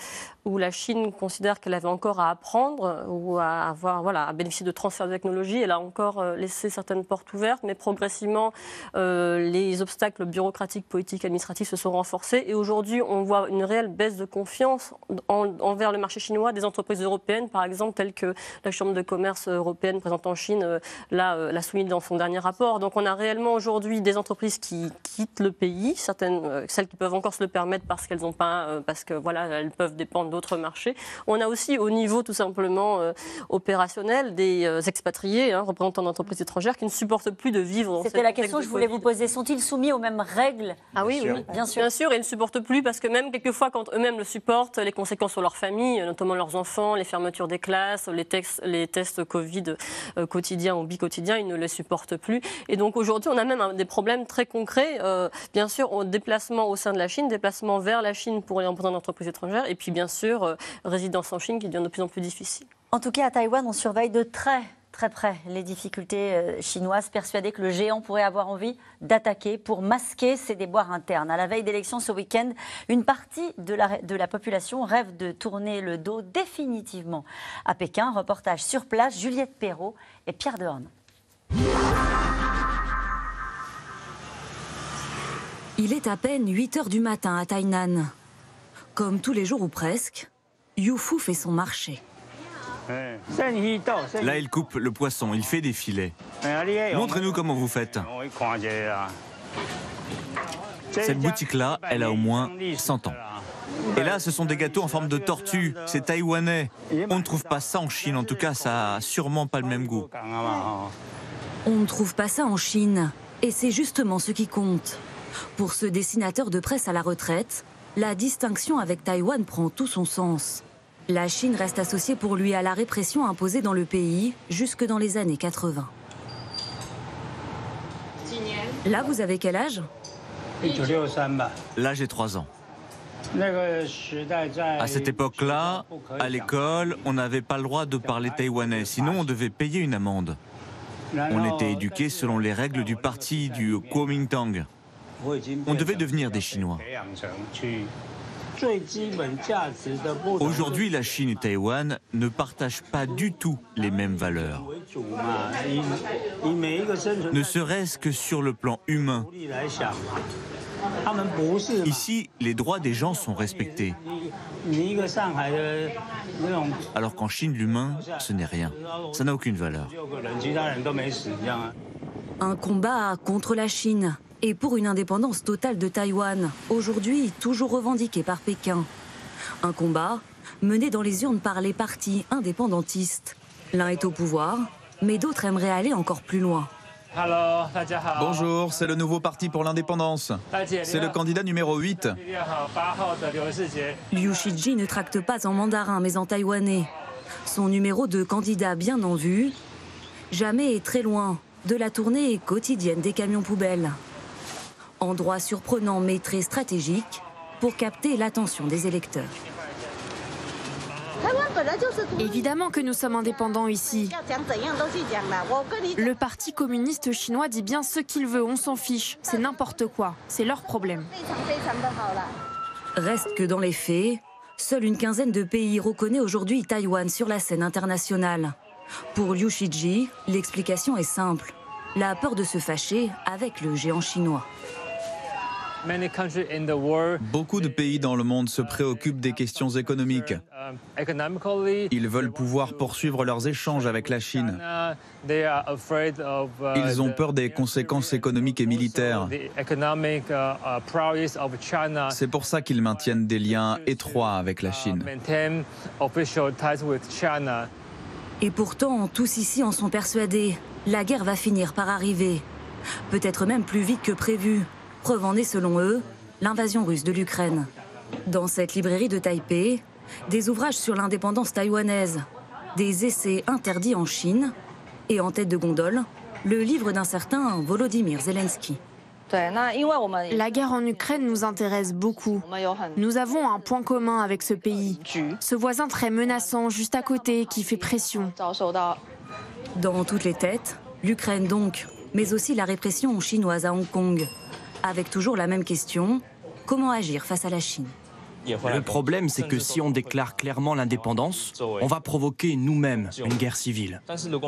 où la Chine considère qu'elle avait encore à apprendre euh, ou à avoir, voilà, à bénéficier de transferts de technologie, elle a encore laissé certaines portes ouvertes, mais progressivement, les obstacles bureaucratiques, politiques, administratifs se sont renforcés. Et aujourd'hui, on voit une réelle baisse de confiance envers le marché chinois des entreprises européennes, par exemple, telles que la Chambre de commerce européenne présente en Chine l'a soumise dans son dernier rapport. Donc, on a réellement aujourd'hui des entreprises qui quittent le pays, certaines, euh, celles qui peuvent encore se le permettre parce qu'elles n'ont pas, euh, parce que voilà, elles peuvent dépendre d'autres marchés. On a aussi au niveau tout simplement euh, opérationnel des expatriés, hein, représentants d'entreprises étrangères, qui ne supportent plus de vivre. C'était la question que je voulais vous poser. Sont-ils soumis aux mêmes règles Ah oui, bien sûr. bien sûr. et ils ne supportent plus parce que même quelquefois, quand eux-mêmes le supportent, les conséquences sur leur famille, notamment leurs enfants, les fermetures des classes, les, tests Covid quotidiens ou bicotidiens, ils ne les supportent plus. Et donc aujourd'hui, on a même un des problèmes très concrets, euh, bien sûr, au déplacement au sein de la Chine, déplacement vers la Chine pour les une d'entreprises étrangères, et puis bien sûr, euh, résidence en Chine qui devient de plus en plus difficile. En tout cas, à Taïwan, on surveille de très très près les difficultés euh, chinoises, persuadés que le géant pourrait avoir envie d'attaquer pour masquer ses déboires internes. À la veille d'élections ce week-end, une partie de la, de la, population rêve de tourner le dos définitivement à Pékin. Reportage sur place, Juliette Perrault et Pierre Dehorne. Il est à peine 8 heures du matin à Tainan. Comme tous les jours ou presque, Yufu fait son marché. Là, il coupe le poisson, il fait des filets. Montrez-nous comment vous faites. Cette boutique-là, elle a au moins 100 ans. Et là, ce sont des gâteaux en forme de tortue. C'est taïwanais. On ne trouve pas ça en Chine. En tout cas, ça n'a sûrement pas le même goût. On ne trouve pas ça en Chine. Et c'est justement ce qui compte. Pour ce dessinateur de presse à la retraite, la distinction avec Taïwan prend tout son sens. La Chine reste associée pour lui à la répression imposée dans le pays jusque dans les années 80. Là, vous avez quel âge Là, j'ai 3 ans. À cette époque-là, à l'école, on n'avait pas le droit de parler taïwanais, sinon on devait payer une amende. On était éduqué selon les règles du parti du Kuomintang on devait devenir des Chinois. Aujourd'hui, la Chine et Taïwan ne partagent pas du tout les mêmes valeurs. Ne serait-ce que sur le plan humain. Ici, les droits des gens sont respectés. Alors qu'en Chine, l'humain, ce n'est rien. Ça n'a aucune valeur. Un combat contre la Chine et pour une indépendance totale de Taïwan, aujourd'hui toujours revendiquée par Pékin. Un combat mené dans les urnes par les partis indépendantistes. L'un est au pouvoir, mais d'autres aimeraient aller encore plus loin. Bonjour, c'est le nouveau parti pour l'indépendance. C'est le candidat numéro 8. Liu Shiji ne tracte pas en mandarin, mais en taïwanais. Son numéro de candidat bien en vue, jamais est très loin de la tournée quotidienne des camions poubelles. Endroit surprenant mais très stratégique pour capter l'attention des électeurs. Évidemment que nous sommes indépendants ici. Le Parti communiste chinois dit bien ce qu'il veut, on s'en fiche, c'est n'importe quoi, c'est leur problème. Reste que dans les faits, seule une quinzaine de pays reconnaît aujourd'hui Taïwan sur la scène internationale. Pour Liu Shiji, l'explication est simple. La peur de se fâcher avec le géant chinois. Beaucoup de pays dans le monde se uh, préoccupent des questions économiques. Um, Ils veulent pouvoir poursuivre leurs échanges avec la Chine. Uh, Ils ont peur des conséquences économiques et militaires. Uh, C'est pour ça qu'ils maintiennent des liens étroits avec la Chine. Et pourtant, tous ici en sont persuadés. La guerre va finir par arriver. Peut-être même plus vite que prévu. Preuve en est, selon eux, l'invasion russe de l'Ukraine. Dans cette librairie de Taipei, des ouvrages sur l'indépendance taïwanaise, des essais interdits en Chine et en tête de gondole, le livre d'un certain Volodymyr Zelensky. La guerre en Ukraine nous intéresse beaucoup. Nous avons un point commun avec ce pays, ce voisin très menaçant juste à côté qui fait pression. Dans toutes les têtes, l'Ukraine donc, mais aussi la répression chinoise à Hong Kong, avec toujours la même question, comment agir face à la Chine le problème, c'est que si on déclare clairement l'indépendance, on va provoquer nous-mêmes une guerre civile.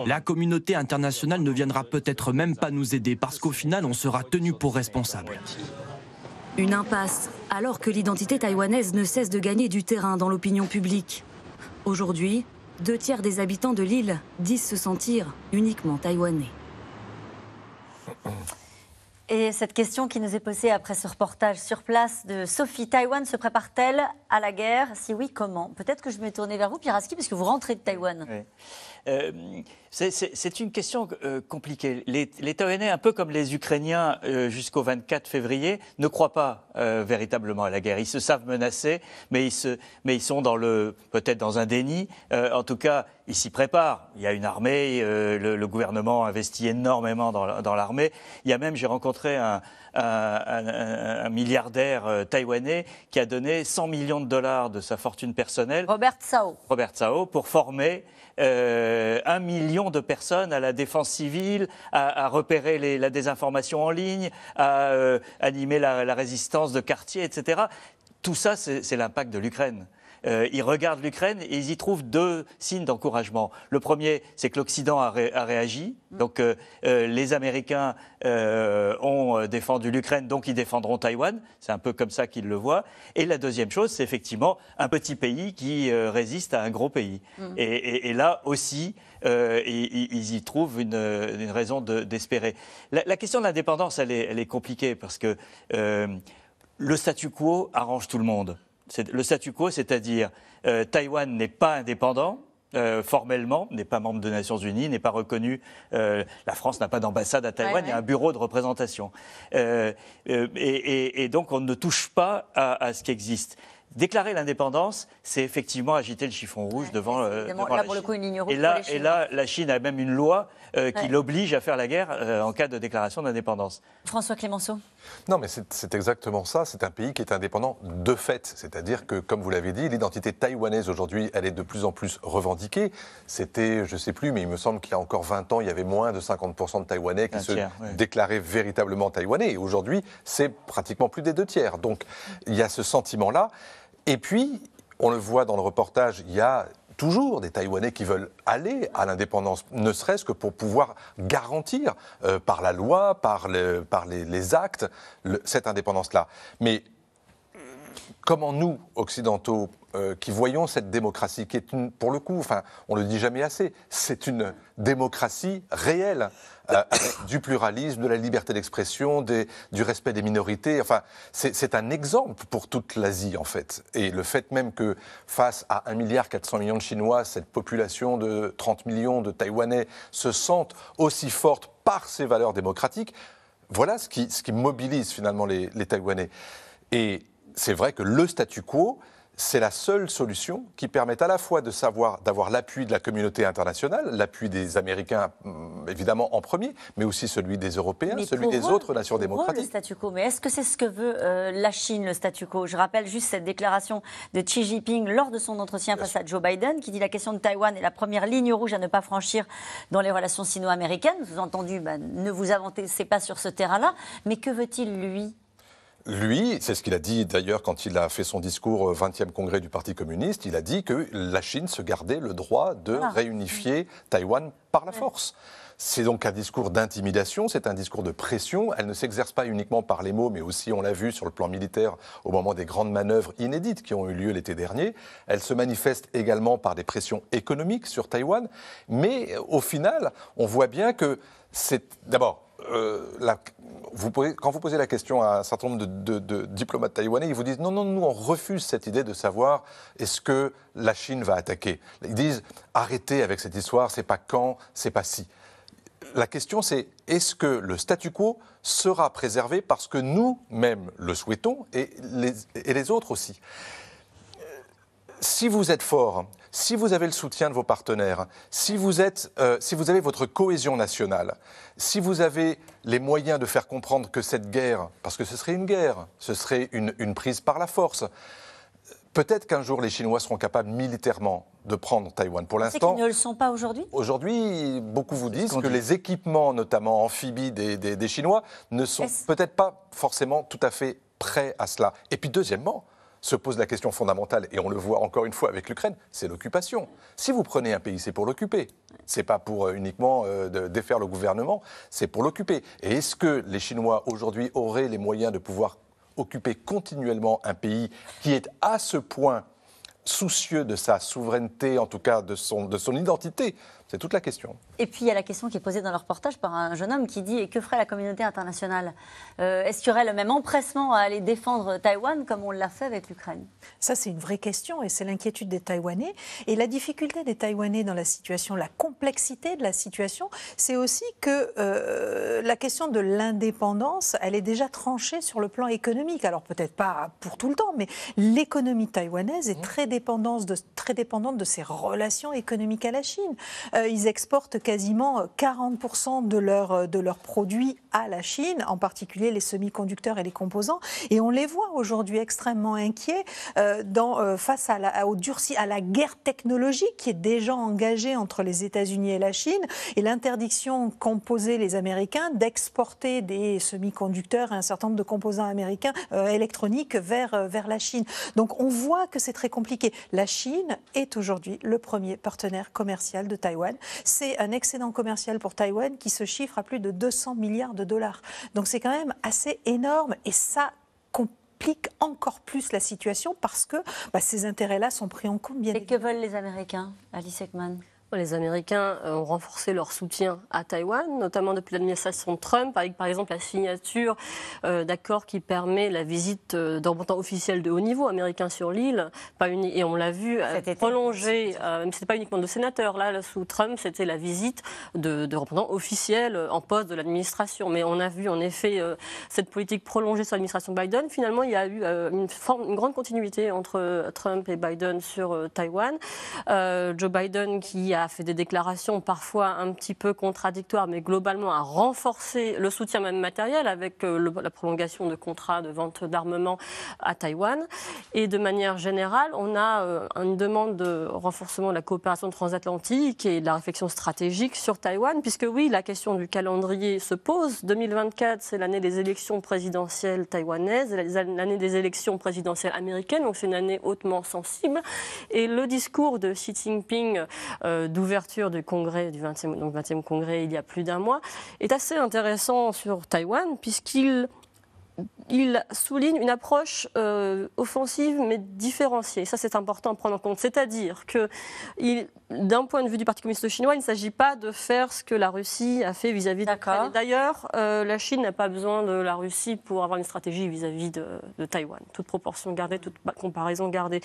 La communauté internationale ne viendra peut-être même pas nous aider parce qu'au final, on sera tenu pour responsable. Une impasse, alors que l'identité taïwanaise ne cesse de gagner du terrain dans l'opinion publique. Aujourd'hui, deux tiers des habitants de l'île disent se sentir uniquement taïwanais. Et cette question qui nous est posée après ce reportage sur place de Sophie, Taïwan se prépare-t-elle à la guerre Si oui, comment Peut-être que je vais tourner vers vous, parce puisque vous rentrez de Taïwan. Euh, c'est une question euh, compliquée. Les, Taïwanais, un peu comme les Ukrainiens euh, jusqu'au 24 février, ne croient pas véritablement à la guerre. Ils se savent menacés, mais ils, sont peut-être dans un déni. en tout cas, ils s'y préparent. Il y a une armée, le, gouvernement investit énormément dans, l'armée. Il y a même, j'ai rencontré un, milliardaire taïwanais qui a donné 100 millions de dollars de sa fortune personnelle. Robert Sao. Robert pour former euh, un million de personnes à la défense civile, à, repérer la désinformation en ligne, à euh, animer la, la résistance de quartier, etc. Tout ça, c'est l'impact de l'Ukraine. Euh, ils regardent l'Ukraine et ils y trouvent deux signes d'encouragement. Le premier, c'est que l'Occident a, réagi. Mm. Donc euh, euh, les Américains ont défendu l'Ukraine, donc ils défendront Taïwan. C'est un peu comme ça qu'ils le voient. Et la deuxième chose, c'est effectivement un petit pays qui résiste à un gros pays. Mm. Et, là aussi, ils, y trouvent une, raison d'espérer. la, question de l'indépendance, elle, est, compliquée parce que le statu quo arrange tout le monde le statu quo, c'est-à-dire Taiwan euh, Taïwan n'est pas indépendant. Euh, formellement, n'est pas membre des Nations Unies, n'est pas reconnu. Euh, la France n'a pas d'ambassade à Taïwan, il y a un bureau de représentation. Et, donc on ne touche pas à ce qui existe déclarer l'indépendance, c'est effectivement agiter le chiffon rouge devant, euh, la Le et là, la Chine a même une loi euh, qui l'oblige à faire la guerre euh, en cas de déclaration d'indépendance. François Clémenceau Non, mais c'est exactement ça. C'est un pays qui est indépendant de fait. C'est-à-dire que, comme vous l'avez dit, l'identité taïwanaise aujourd'hui, elle est de plus en plus revendiquée. C'était, je ne sais plus, mais il me semble qu'il y a encore 20 ans, il y avait moins de 50% de Taïwanais qui se déclaraient véritablement taïwanais. Et aujourd'hui, c'est pratiquement plus des deux tiers. Donc, il y a ce sentiment-là. Et puis, on le voit dans le reportage, il y a toujours des Taïwanais qui veulent aller à l'indépendance, ne serait-ce que pour pouvoir garantir euh, par la loi, par, par les, actes, cette indépendance-là. Mais comment nous, occidentaux, euh, qui voyons cette démocratie, qui est une, pour le coup, enfin, on le dit jamais assez, c'est une démocratie réelle, euh, du pluralisme, de la liberté d'expression, du respect des minorités. Enfin, c'est un exemple pour toute l'Asie, en fait. Et le fait même que, face à 1,4 milliard de Chinois, cette population de 30 millions de Taïwanais se sente aussi forte par ses valeurs démocratiques, voilà ce qui, ce qui mobilise finalement les, les Taïwanais. Et c'est vrai que le statu quo, c'est la seule solution qui permet à la fois de savoir d'avoir l'appui de la communauté internationale, l'appui des Américains mm, évidemment en premier, mais aussi celui des Européens, celui des autres nations démocratiques. le statu quo, mais est-ce que c'est ce que veut euh, la Chine le statu quo Je rappelle juste cette déclaration de Xi Jinping lors de son entretien face à Joe Biden, qui dit la question de Taïwan est la première ligne rouge à ne pas franchir dans les relations sino-américaines. Vous entendu, bah, ne vous avancez pas sur ce terrain-là, mais que veut-il lui lui, c'est ce qu'il a dit d'ailleurs quand il a fait son discours au 20e congrès du Parti communiste, il a dit que la Chine se gardait le droit de réunifier Taïwan par la force. C'est donc un discours d'intimidation, c'est un discours de pression. Elle ne s'exerce pas uniquement par les mots, mais aussi, on l'a vu sur le plan militaire, au moment des grandes manœuvres inédites qui ont eu lieu l'été dernier. Elle se manifeste également par des pressions économiques sur Taïwan. Mais au final, on voit bien que c'est d'abord euh, quand vous posez la question à un certain nombre de, diplomates taïwanais, ils vous disent non, non, nous, on refuse cette idée de savoir est-ce que la Chine va attaquer. Ils disent arrêtez avec cette histoire, c'est pas quand, c'est pas si. La question, c'est est-ce que le statu quo sera préservé parce que nous-mêmes le souhaitons et les, et les autres aussi Si vous êtes fort, si vous avez le soutien de vos partenaires, si vous, êtes, euh, si vous avez votre cohésion nationale, si vous avez les moyens de faire comprendre que cette guerre, parce que ce serait une guerre, ce serait une, prise par la force, Peut-être qu'un jour les Chinois seront capables militairement de prendre Taïwan. Pour l'instant, ils ne le sont pas aujourd'hui. Aujourd'hui, beaucoup vous disent que les équipements, notamment amphibies des Chinois, ne sont peut-être pas forcément tout à fait prêts à cela. Et puis deuxièmement, se pose la question fondamentale, et on le voit encore une fois avec l'Ukraine, c'est l'occupation. Si vous prenez un pays, c'est pour l'occuper. C'est pas pour euh, uniquement euh, défaire le gouvernement, c'est pour l'occuper. Et est-ce que les Chinois aujourd'hui auraient les moyens de pouvoir occuper continuellement un pays qui est à ce point soucieux de sa souveraineté, en tout cas de de son identité c'est toute la question. Et puis il y a la question qui est posée dans le reportage par un jeune homme qui dit Et que ferait la communauté internationale euh, Est-ce qu'il y aurait le même empressement à aller défendre Taïwan comme on l'a fait avec l'Ukraine Ça c'est une vraie question et c'est l'inquiétude des Taïwanais. Et la difficulté des Taïwanais dans la situation, la complexité de la situation, c'est aussi que euh, la question de l'indépendance, elle est déjà tranchée sur le plan économique. Alors peut-être pas pour tout le temps, mais l'économie taïwanaise est mmh. très dépendante de, très dépendante de ses relations économiques à la Chine. Euh, euh, ils exportent quasiment 40% euh, de, leur, euh, de leurs produits à la Chine, en particulier les semi-conducteurs et les composants. Et on les voit aujourd'hui extrêmement inquiets dans, face à la, au durci, à la guerre technologique qui est déjà engagée entre les États-Unis et la Chine et l'interdiction composée les Américains d'exporter des semi-conducteurs et un certain nombre de composants américains électroniques vers, vers la Chine. Donc on voit que c'est très compliqué. La Chine est aujourd'hui le premier partenaire commercial de Taïwan. C'est un excédent commercial pour Taïwan qui se chiffre à plus de 200 milliards de dollars. Donc c'est quand même assez énorme et ça complique encore plus la situation parce que bah, ces intérêts-là sont pris en compte bien Et que veulent les Américains, Alice Ekman les Américains euh, ont renforcé leur soutien à Taïwan, notamment depuis l'administration de Trump, avec par exemple la signature euh, d'accords qui permet la visite euh, représentant officiels de haut niveau américain sur l'île. Et on l'a vu prolongée, même c'était pas uniquement de sénateurs. Là, sous Trump, c'était la visite de, représentant officiel en poste de l'administration. Mais on a vu en effet cette politique prolongée sur l'administration Biden. Finalement, il y a eu une, grande continuité entre Trump et Biden sur Taïwan. Joe Biden qui a a fait des déclarations parfois un petit peu contradictoires, mais globalement a renforcé le soutien même matériel avec euh, la prolongation de contrats de vente d'armement à Taïwan. Et de manière générale, on a euh, une demande de renforcement de la coopération transatlantique et de la réflexion stratégique sur Taïwan, puisque oui, la question du calendrier se pose. 2024, c'est l'année des élections présidentielles taïwanaises, l'année des élections présidentielles américaines, donc c'est une année hautement sensible. Et le discours de Xi Jinping euh, d'ouverture du congrès, du 20e, donc 20e congrès, il y a plus d'un mois, est assez intéressant sur Taïwan, puisqu'il il souligne une approche euh, offensive mais différenciée. Ça, c'est important à prendre en compte. C'est-à-dire que, d'un point de vue du Parti communiste chinois, il ne s'agit pas de faire ce que la Russie a fait vis-à-vis de D'ailleurs, euh, la Chine n'a pas besoin de la Russie pour avoir une stratégie vis-à-vis de, Taïwan. Toute proportion gardée, toute comparaison gardée.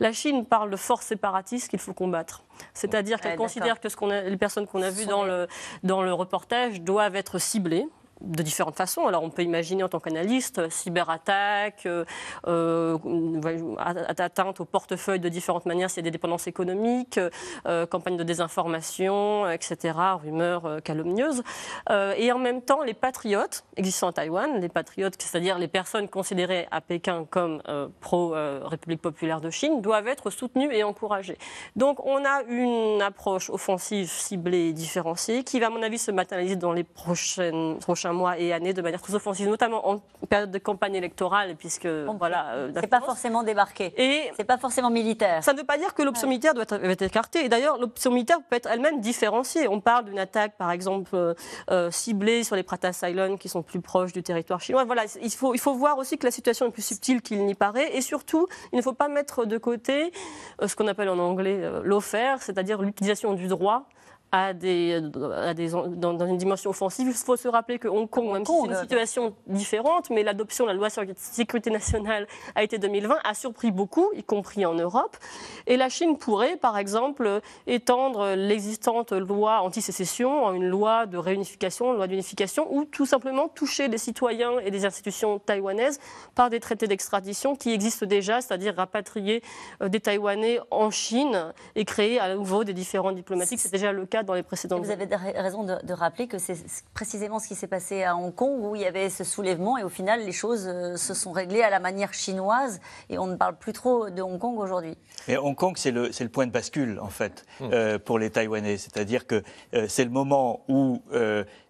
La Chine parle de forces séparatistes qu'il faut combattre. C'est-à-dire qu'elle considère que les personnes qu'on a vues dans le reportage doivent être ciblées de différentes façons. Alors on peut imaginer en tant qu'analyste euh, cyberattaque, euh, euh atteinte au portefeuille de différentes manières, c'est des dépendances économiques, euh, campagne de désinformation, etc., rumeurs calomnieuses. et en même temps, les patriotes existants à Taïwan, les patriotes, c'est-à-dire les personnes considérées à Pékin comme pro-République populaire de Chine, doivent être soutenues et encouragées. Donc on a une approche offensive, ciblée, et différenciée, qui va à mon avis se matérialiser dans les prochaines, prochaines un mois et années de manière très offensive, notamment en période de campagne électorale, puisque bon, bah, voilà. Euh, c'est pas forcément débarqué. Et c'est pas forcément militaire. Ça ne veut pas dire que l'option militaire doit être, écartée. Et d'ailleurs, l'option militaire peut être elle-même différenciée. On parle d'une attaque, par exemple, euh, euh, ciblée sur les Pratas Island, qui sont plus proches du territoire chinois. Voilà, il faut, il faut voir aussi que la situation est plus subtile qu'il n'y paraît. Et surtout, il ne faut pas mettre de côté ce qu'on appelle en anglais l'offert, c'est-à-dire l'utilisation du droit des, dans, une dimension offensive. Il faut se rappeler que Hong Kong, même si c'est une situation différente, mais l'adoption de la loi sur la sécurité nationale a été 2020, a surpris beaucoup, y compris en Europe. Et la Chine pourrait, par exemple, étendre l'existante loi anti-sécession en une loi de réunification, une loi d'unification, ou tout simplement toucher des citoyens et des institutions taïwanaises par des traités d'extradition qui existent déjà, c'est-à-dire rapatrier euh, des Taïwanais en Chine et créer à nouveau des différents diplomatiques. C'est déjà le cas les précédents. Vous avez raison de, rappeler que c'est précisément ce qui s'est passé à Hong Kong où il y avait ce soulèvement et au final les choses euh, se sont réglées à la manière chinoise et on ne parle plus trop de Hong Kong aujourd'hui. Mais Hong Kong, c'est le, point de bascule en fait hmm. euh, pour les Taïwanais, c'est-à-dire que euh, c'est le moment où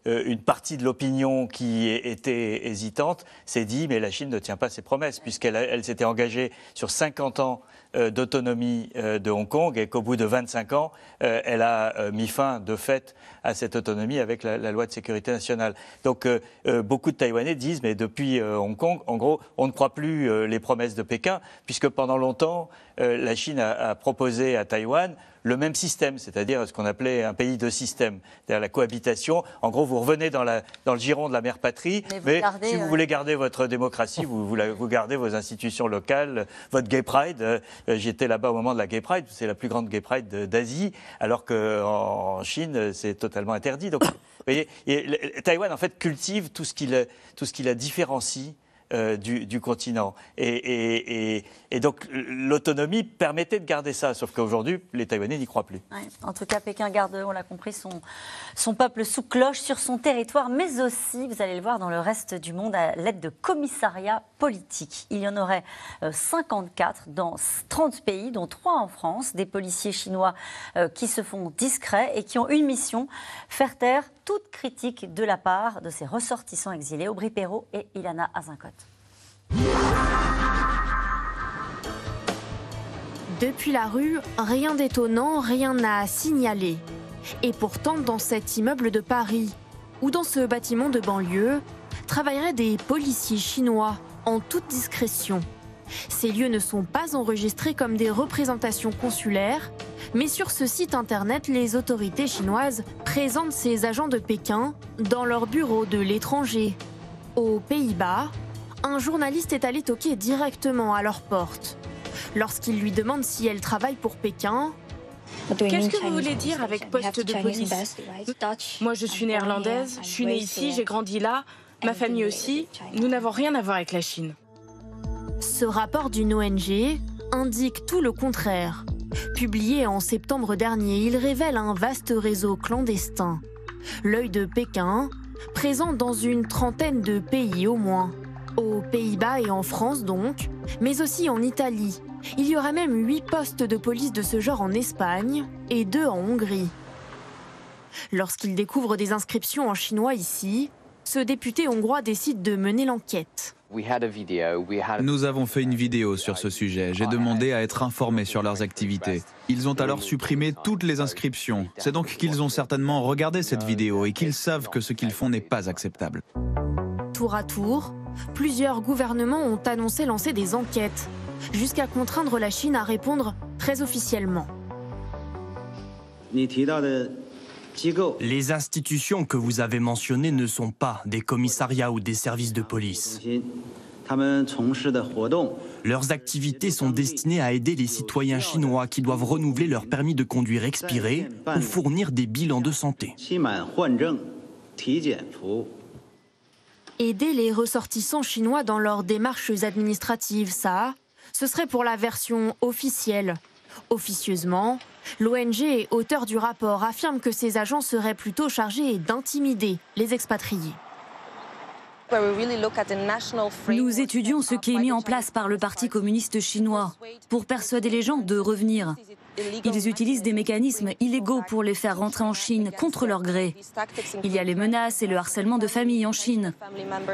une partie de l'opinion qui était hésitante s'est dit mais la Chine ne tient pas ses promesses puisqu'elle s'était engagée sur 50 ans euh, d'autonomie euh, de Hong Kong et qu'au bout de 25 ans, euh, elle a mis fin de fait à cette autonomie avec la, loi de sécurité nationale. Donc beaucoup de Taïwanais disent, mais depuis Hong Kong, en gros, on ne croit plus les promesses de Pékin, puisque pendant longtemps, la Chine a proposé à Taïwan le même système, c'est-à-dire ce qu'on appelait un pays de système, c'est-à-dire la cohabitation. En gros, vous revenez dans, le giron de la mère patrie, mais, si vous euh, voulez garder votre démocratie, vous, gardez vos institutions locales, votre Gay Pride. Euh, euh, j'étais là-bas au moment de la Gay Pride, c'est la plus grande Gay Pride d'Asie, alors qu'en en Chine, c'est totalement interdit. Donc, et, Taïwan, en fait, cultive tout ce tout ce qui la différencie euh, du, continent. Et, donc l'autonomie permettait de garder ça, sauf qu'aujourd'hui, les Taïwanais n'y croient plus. En tout cas, Pékin garde, on l'a compris, son, son peuple sous cloche sur son territoire, mais aussi, vous allez le voir, dans le reste du monde, à l'aide de commissariats politiques. Il y en aurait 54 euh, dans 30 pays, dont 3 en France, des policiers chinois euh, qui se font discrets et qui ont une mission, faire taire toute critique de la part de ces ressortissants exilés, Aubry Perrault et Ilana Azincote. Depuis la rue, rien d'étonnant, rien à signaler. Et pourtant, dans cet immeuble de Paris, ou dans ce bâtiment de banlieue, travailleraient des policiers chinois en toute discrétion. Ces lieux ne sont pas enregistrés comme des représentations consulaires, mais sur ce site internet, les autorités chinoises présentent ces agents de Pékin dans leur bureau de l'étranger. Aux Pays-Bas, un journaliste est allé toquer directement à leur porte. Lorsqu'il lui demande si elle travaille pour Pékin, Qu'est-ce que vous voulez dire avec poste de police Moi, je suis néerlandaise, je suis née ici, j'ai grandi là, ma famille aussi. Nous n'avons rien à voir avec la Chine. Ce rapport d'une ONG indique tout le contraire. Publié en septembre dernier, il révèle un vaste réseau clandestin. L'œil de Pékin, présent dans une trentaine de pays au moins aux Pays-Bas et en France donc, mais aussi en Italie. Il y aura même huit postes de police de ce genre en Espagne et 2 en Hongrie. Lorsqu'ils découvrent des inscriptions en chinois ici, ce député hongrois décide de mener l'enquête. Nous avons fait une vidéo sur ce sujet. J'ai demandé à être informé sur leurs activités. Ils ont alors supprimé toutes les inscriptions. C'est donc qu'ils ont certainement regardé cette vidéo et qu'ils savent que ce qu'ils font n'est pas acceptable. Tour à tour, plusieurs gouvernements ont annoncé lancer des enquêtes, jusqu'à contraindre la Chine à répondre très officiellement. Les institutions que vous avez mentionnées ne sont pas des commissariats ou des services de police. Leurs activités sont destinées à aider les citoyens chinois qui doivent renouveler leur permis de conduire expiré ou fournir des bilans de santé. Aider les ressortissants chinois dans leurs démarches administratives, ça, ce serait pour la version officielle. Officieusement, l'ONG auteur du rapport affirme que ces agents seraient plutôt chargés d'intimider les expatriés. Nous étudions ce qui est mis en place par le Parti communiste chinois pour persuader les gens de revenir. Ils utilisent des mécanismes illégaux pour les faire rentrer en Chine contre leur gré. Il y a les menaces et le harcèlement de familles en Chine,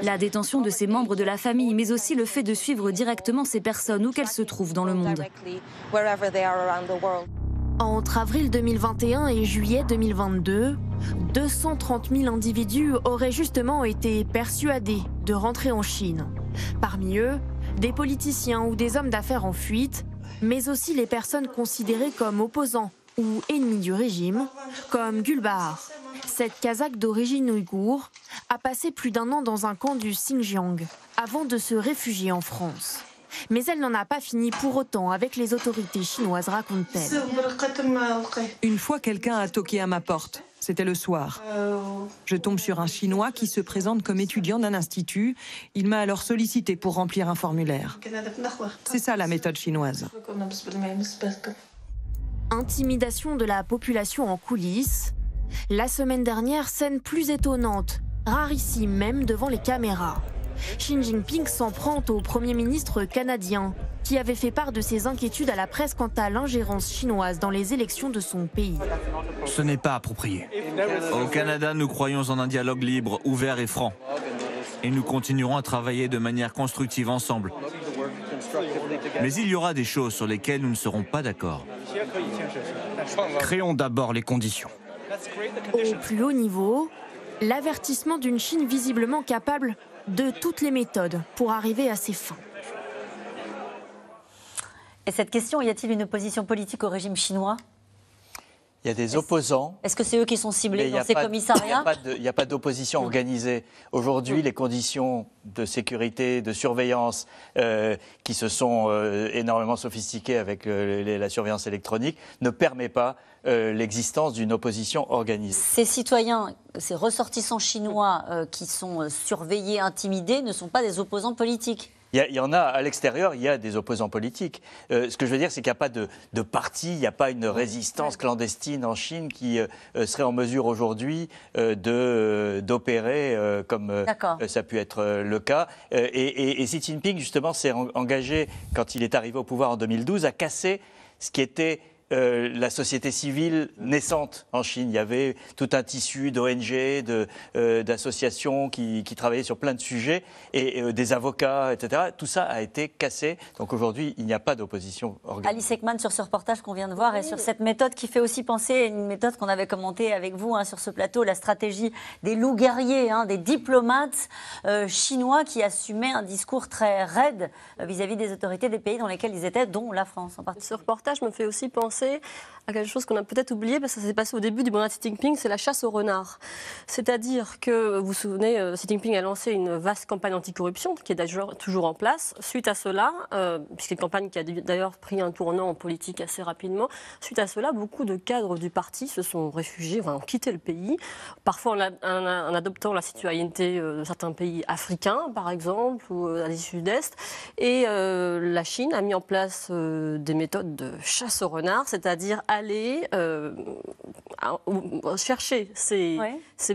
la détention de ses membres de la famille, mais aussi le fait de suivre directement ces personnes où qu'elles se trouvent dans le monde. Entre avril 2021 et juillet 2022, 230 000 individus auraient justement été persuadés de rentrer en Chine. Parmi eux, des politiciens ou des hommes d'affaires en fuite, mais aussi les personnes considérées comme opposants ou ennemis du régime, comme Gulbar. Cette Kazakh d'origine ouïghour a passé plus d'un an dans un camp du Xinjiang avant de se réfugier en France. Mais elle n'en a pas fini pour autant avec les autorités chinoises, raconte-t-elle. Une fois, quelqu'un a toqué à ma porte. C'était le soir. Euh, Je tombe sur un Chinois qui se présente comme étudiant d'un institut. Il m'a alors sollicité pour remplir un formulaire. C'est ça la méthode chinoise. Intimidation de la population en coulisses. La semaine dernière, scène plus étonnante, rarissime même devant les caméras. Xi Jinping s'en prend au Premier ministre canadien, qui avait fait part de ses inquiétudes à la presse quant à l'ingérence chinoise dans les élections de son pays. Ce n'est pas approprié. Au Canada, nous croyons en un dialogue libre, ouvert et franc. Et nous continuerons à travailler de manière constructive ensemble. Mais il y aura des choses sur lesquelles nous ne serons pas d'accord. Créons d'abord les conditions. Au plus haut niveau, l'avertissement d'une Chine visiblement capable de toutes les méthodes pour arriver à ses fins. Et cette question, y a-t-il une opposition politique au régime chinois il y a des opposants. Est-ce que c'est eux qui sont ciblés dans ces commissariats Il n'y a pas d'opposition mm. organisée. Aujourd'hui, mm. les conditions de sécurité, de surveillance, euh, qui se sont euh, énormément sophistiquées avec euh, la surveillance électronique, ne permettent pas l'existence d'une opposition organisée. Ces citoyens, ces ressortissants chinois qui sont surveillés, intimidés, ne sont pas des opposants politiques il y, en a à l'extérieur, il y a des opposants politiques. Euh, ce que je veux dire, c'est qu'il n'y a pas de, parti, il n'y a pas une résistance clandestine en Chine qui euh, euh, serait en mesure aujourd'hui d'opérer comme ça a pu être le cas. Et, et, Xi Jinping, justement, s'est engagé, quand il est arrivé au pouvoir en 2012, à casser ce qui était euh, la société civile naissante en Chine. Il y avait tout un tissu d'ONG, euh, d'associations qui, travaillaient sur plein de sujets, et euh, des avocats, etc. Tout ça a été cassé. Donc aujourd'hui, il n'y a pas d'opposition organisée. Alice Ekman, sur ce reportage qu'on vient de voir, et sur cette méthode qui fait aussi penser une méthode qu'on avait commentée avec vous hein, sur ce plateau, la stratégie des loups guerriers, hein, des diplomates chinois qui assumaient un discours très raide vis-à-vis des autorités des pays dans lesquels ils étaient, dont la France en particulier. Ce reportage me fait aussi penser à quelque chose qu'on a peut-être oublié, parce que ça s'est passé au début du mandat de Xi Jinping, c'est la chasse aux renards. C'est-à-dire que, vous vous souvenez, euh, Xi Jinping a lancé une vaste campagne anticorruption, qui est d'ailleurs toujours en place. Suite à cela, euh, une campagne qui a d'ailleurs pris un tournant en politique assez rapidement, suite à cela, beaucoup de cadres du parti se sont réfugiés, enfin, ont quitté le pays, parfois en, adoptant la citoyenneté euh, de certains pays africains, par exemple, ou euh, à l'Asie Sud-Est. Et la Chine a mis en place des méthodes de chasse aux renards, c'est-à-dire aller euh, chercher ces,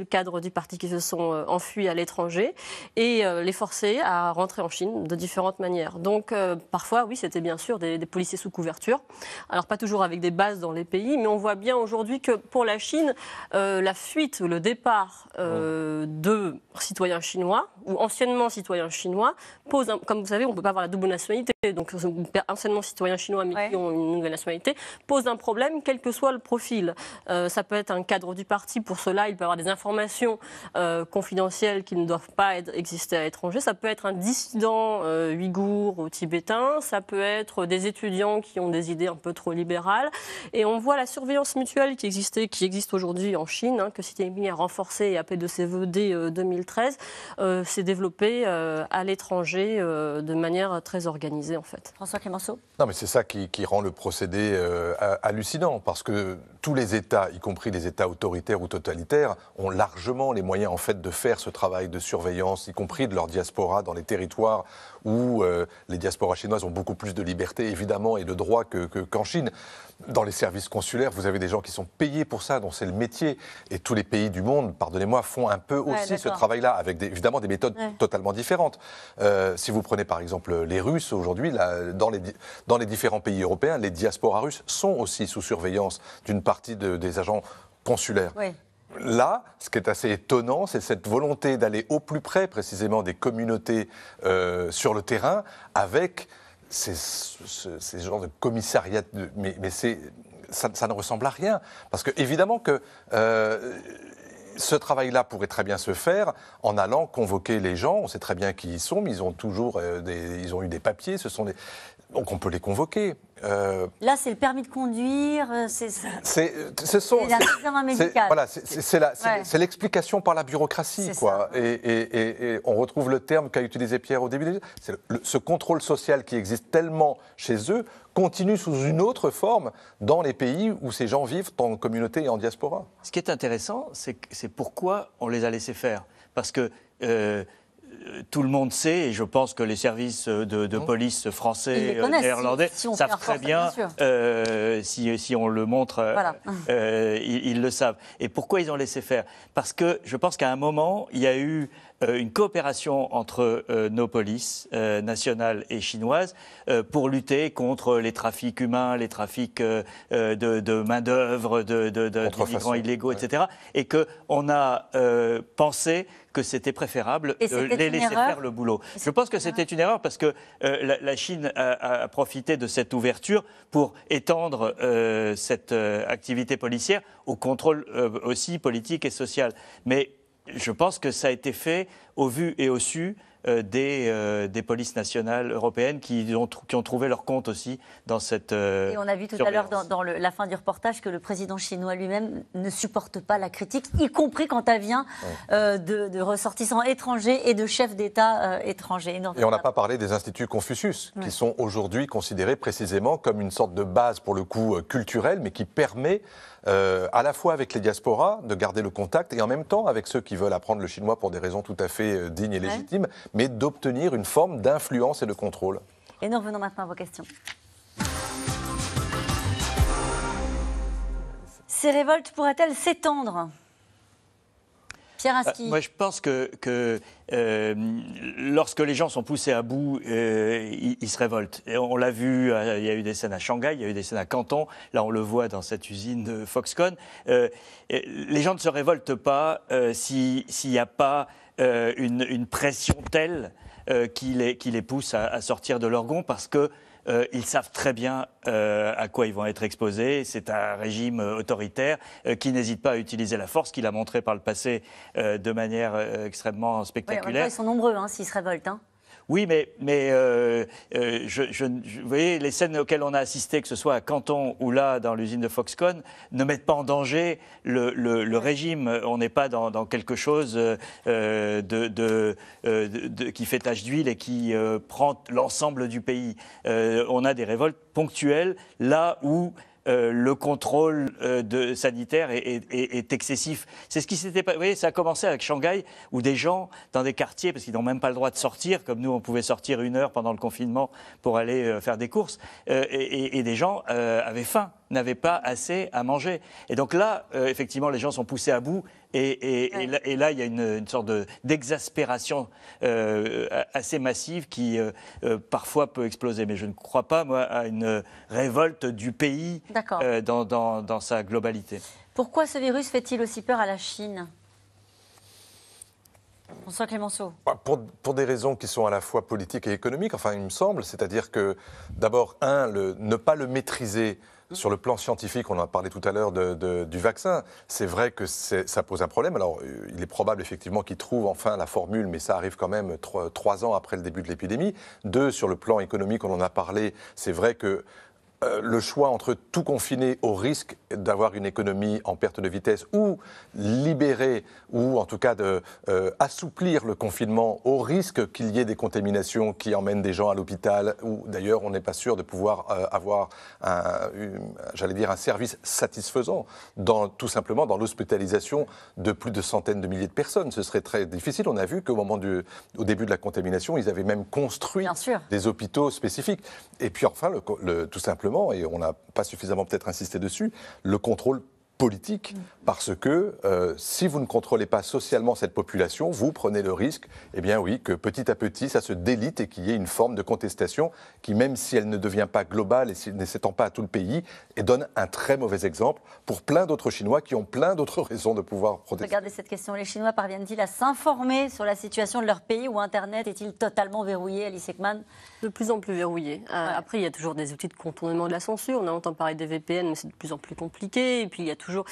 cadres du parti qui se sont euh, enfuis à l'étranger et euh, les forcer à rentrer en Chine de différentes manières. Donc parfois, oui, c'était bien sûr des, policiers sous couverture. Alors pas toujours avec des bases dans les pays, mais on voit bien aujourd'hui que pour la Chine, la fuite ou le départ de citoyens chinois ou anciennement citoyens chinois pose, comme vous savez, on ne peut pas avoir la double nationalité, donc anciennement citoyens chinois mais qui ont une nouvelle nationalité, pose un problème, quel que soit le profil. Euh, ça peut être un cadre du parti, pour cela, il peut avoir des informations euh, confidentielles qui ne doivent pas exister à l'étranger. Ça peut être un dissident euh, ou tibétain, ça peut être des étudiants qui ont des idées un peu trop libérales. Et on voit la surveillance mutuelle qui existait, qui existe aujourd'hui en Chine, hein, que Xi Jinping a renforcée et appelée de ses voeux dès 2013, euh, s'est développée à l'étranger de manière très organisée, en fait. François Clémenceau Non, mais c'est ça qui, rend le procédé euh, hallucinant, parce que tous les États, y compris les États autoritaires ou totalitaires, ont largement les moyens en fait de faire ce travail de surveillance, y compris de leur diaspora dans les territoires où euh, les diasporas chinoises ont beaucoup plus de liberté, évidemment, et de droits qu'en que, qu'en Chine. Dans les services consulaires, vous avez des gens qui sont payés pour ça, dont c'est le métier. Et tous les pays du monde, pardonnez-moi, font un peu aussi ce travail-là, avec évidemment des méthodes totalement différentes. Euh, si vous prenez par exemple les Russes, aujourd'hui, dans les, dans les différents pays européens, les diasporas russes sont aussi sous surveillance d'une partie des agents consulaires. Oui là, ce qui est assez étonnant, c'est cette volonté d'aller au plus près précisément des communautés euh, sur le terrain avec ces, genres de commissariats. mais, ça, ne ressemble à rien. Parce que évidemment que... Euh, ce travail-là pourrait très bien se faire en allant convoquer les gens. On sait très bien qui ils sont, mais ils ont toujours euh, des, ils ont eu des papiers. Ce sont des, donc on peut les convoquer. Euh, Là, c'est le permis de conduire, euh, c'est ce sont Voilà, c'est l'explication par la bureaucratie, quoi. et, on retrouve le terme qu'a utilisé Pierre au début. C'est ce contrôle social qui existe tellement chez eux continue sous une autre forme dans les pays où ces gens vivent en communauté et en diaspora. Ce qui est intéressant, c'est pourquoi on les a laissés faire, parce que. Euh, euh, tout le monde sait, et je pense que les services euh, de, police français, euh, néerlandais, savent très bien, si, on le montre, ils, le savent. Et pourquoi ils ont laissé faire Parce que je pense qu'à un moment, il y a eu euh, une coopération entre euh, nos polices euh, nationales et chinoises pour lutter contre les trafics humains, les trafics de, main-d'œuvre, de, migrants illégaux, etc. Et on a pensé que c'était préférable de les laisser faire le boulot. Je pense que c'était une erreur parce que la, Chine a, profité de cette ouverture pour étendre cette activité policière au contrôle aussi politique et social. Mais je pense que ça a été fait au vu et au su euh, euh, des, polices nationales européennes qui ont, qui ont, trouvé leur compte aussi dans cette. Euh, et on a vu tout à l'heure dans, la fin du reportage que le président chinois lui-même ne supporte pas la critique, y compris quand elle vient de, ressortissants étrangers et de chefs d'État étrangers. et on n'a pas parlé des instituts Confucius, qui sont aujourd'hui considérés précisément comme une sorte de base, pour le coup, culturelle, mais qui permet euh, à la fois avec les diasporas, de garder le contact, et en même temps avec ceux qui veulent apprendre le chinois pour des raisons tout à fait euh, dignes et légitimes, mais d'obtenir une forme d'influence et de contrôle. Et nous revenons maintenant à vos questions. Ces révoltes pourraient-elles s'étendre euh, moi, je pense que, euh, lorsque les gens sont poussés à bout, euh, ils, se révoltent. on, l'a vu, il y a eu des scènes à Shanghai, il y a eu des scènes à Canton. Là, on le voit dans cette usine de Foxconn. les gens ne se révoltent pas s'il n'y a pas une, pression telle qui les, qui, pousse à, à sortir de leur gond parce que euh, ils savent très bien euh, à quoi ils vont être exposés. C'est un régime euh, autoritaire qui n'hésite pas à utiliser la force, qu'il a montré par le passé de manière extrêmement spectaculaire. ils sont nombreux hein, s'ils se révoltent. Hein. Oui, mais, euh, euh, je, vous voyez, les scènes auxquelles on a assisté, que ce soit à Canton ou là, dans l'usine de Foxconn, ne mettent pas en danger le, régime. On n'est pas dans, quelque chose euh, qui fait tache d'huile et qui prend l'ensemble du pays. on a des révoltes ponctuelles là où euh, le contrôle euh, sanitaire est, excessif. C'est ce qui s'était Vous voyez, ça a commencé avec Shanghai, où des gens dans des quartiers, parce qu'ils n'ont même pas le droit de sortir, comme nous, on pouvait sortir une heure pendant le confinement pour aller euh, faire des courses, et, des gens avaient faim n'avaient pas assez à manger. Et donc là, euh, effectivement, les gens sont poussés à bout. Et, là, il y a une, sorte d'exaspération euh, assez massive qui euh, parfois peut exploser. Mais je ne crois pas, moi, à une révolte du pays dans, sa globalité. Pourquoi ce virus fait-il aussi peur à la Chine Bonsoir Clémenceau. Bah, pour, pour, des raisons qui sont à la fois politiques et économiques, enfin il me semble, c'est-à-dire que d'abord, un, le, ne pas le maîtriser sur le plan scientifique, on en a parlé tout à l'heure du vaccin. C'est vrai que ça pose un problème. Alors, euh, il est probable effectivement qu'ils trouvent enfin la formule, mais ça arrive quand même trois, ans après le début de l'épidémie. Deux, sur le plan économique, on en a parlé. C'est vrai que euh, le choix entre tout confiner au risque d'avoir une économie en perte de vitesse ou libérer ou en tout cas de, euh, assouplir le confinement au risque qu'il y ait des contaminations qui emmènent des gens à l'hôpital ou d'ailleurs on n'est pas sûr de pouvoir euh, avoir un, j'allais dire un service satisfaisant dans, tout simplement dans l'hospitalisation de plus de centaines de milliers de personnes. Ce serait très difficile. On a vu qu'au moment du, au début de la contamination, ils avaient même construit des hôpitaux spécifiques. Et puis enfin, tout simplement et on n'a pas suffisamment peut-être insisté dessus, le contrôle politique, parce que euh, si vous ne contrôlez pas socialement cette population, vous prenez le risque, eh bien oui, que petit à petit, ça se délite et qu'il y ait une forme de contestation qui, même si elle ne devient pas globale et si ne s'étend pas à tout le pays, et donne un très mauvais exemple pour plein d'autres Chinois qui ont plein d'autres raisons de pouvoir protester. Regardez cette question, les Chinois parviennent-ils à s'informer sur la situation de leur pays ou Internet est-il totalement verrouillé, Alice Ekman De plus en plus verrouillé. Euh, après, il y a toujours des outils de contournement de la censure, on a entend parler des VPN, mais c'est de plus en plus compliqué, et puis il y a toujours.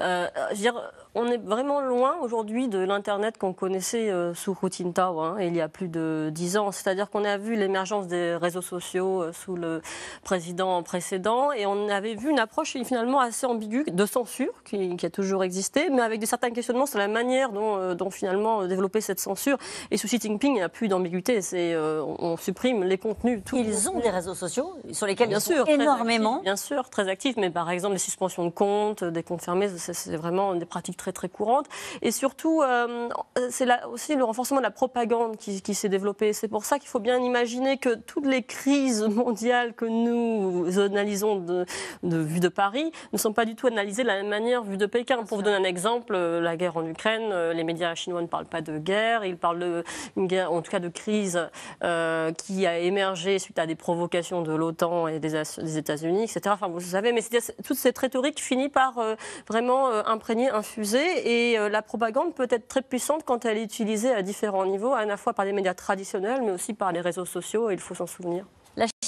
Euh, euh, dire, on est vraiment loin aujourd'hui de l'Internet qu'on connaissait euh, sous Hutintao, hein, il y a plus de dix ans. C'est-à-dire qu'on a vu l'émergence des réseaux sociaux sous le président précédent et on avait vu une approche finalement assez ambiguë de censure qui, a toujours existé, mais avec des certains questionnements sur la manière dont, finalement développer cette censure. Et sous Xi Jinping, il n'y a plus d'ambiguïté. on, supprime les contenus. ils ont des réseaux sociaux sur lesquels bien ils sûr, sont énormément. bien sûr, très actifs. Mais par exemple, les suspensions de comptes, des c'est vraiment des pratiques très très courantes. Et surtout, euh, c'est là aussi le renforcement de la propagande qui, s'est développée. C'est pour ça qu'il faut bien imaginer que toutes les crises mondiales que nous analysons de, vue de Paris ne sont pas du tout analysées de la même manière vue de Pékin. Pour vous donner un exemple, euh, la guerre en Ukraine, euh, les médias chinois ne parlent pas de guerre, ils parlent de guerre, en tout cas de crise qui a émergé suite à des provocations de l'OTAN et des, États-Unis, etc. Enfin, vous savez, mais toute cette rhétorique finit par euh, vraiment euh, imprégnée, infusée. Et euh, la propagande peut être très puissante quand elle est utilisée à différents niveaux, à la fois par les médias traditionnels, mais aussi par les réseaux sociaux. il faut s'en souvenir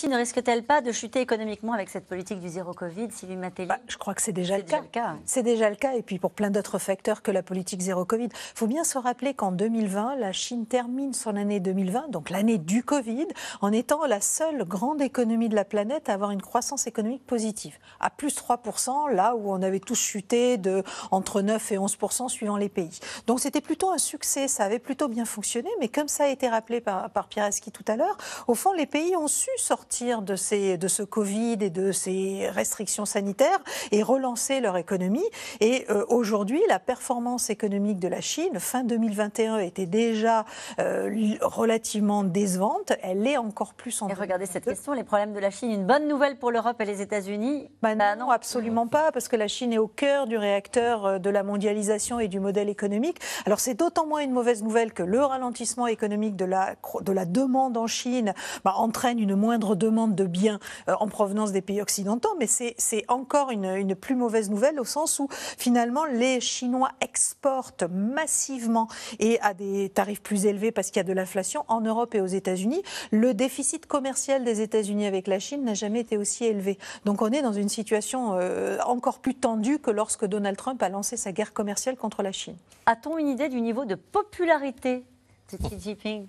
ne risque-t-elle pas de chuter économiquement avec cette politique du zéro Covid, Sylvie Matéli bah, Je crois que c'est déjà, le, cas. C'est déjà le cas, et puis pour plein d'autres facteurs que la politique zéro Covid. Il faut bien se rappeler qu'en 2020, la Chine termine son année 2020, donc l'année du Covid, en étant la seule grande économie de la planète à avoir une croissance économique positive, à plus 3%, là où on avait tous chuté de entre 9 et 11% suivant les pays. Donc c'était plutôt un succès, ça avait plutôt bien fonctionné, mais comme ça a été rappelé par, par tout à l'heure, au fond, les pays ont su sortir de, ces, de ce Covid et de ces restrictions sanitaires et relancer leur économie. Et euh, aujourd'hui, la performance économique de la Chine, fin 2021, était déjà euh, relativement décevante. Elle est encore plus en. Et regardez cette question, les problèmes de la Chine. Une bonne nouvelle pour l'Europe et les États-Unis bah, bah non, absolument pas, parce que la Chine est au cœur du réacteur euh, de la mondialisation et du modèle économique. Alors c'est d'autant moins une mauvaise nouvelle que le ralentissement économique de la, de la demande en Chine bah, entraîne une moindre demande de biens euh, en provenance des pays occidentaux, mais c'est encore une, plus mauvaise nouvelle au sens où finalement les Chinois exportent massivement et à des tarifs plus élevés parce qu'il y a de l'inflation en Europe et aux États-Unis. Le déficit commercial des États-Unis avec la Chine n'a jamais été aussi élevé. Donc on est dans une situation euh, encore plus tendue que lorsque Donald Trump a lancé sa guerre commerciale contre la Chine. A-t-on une idée du niveau de popularité de Xi Jinping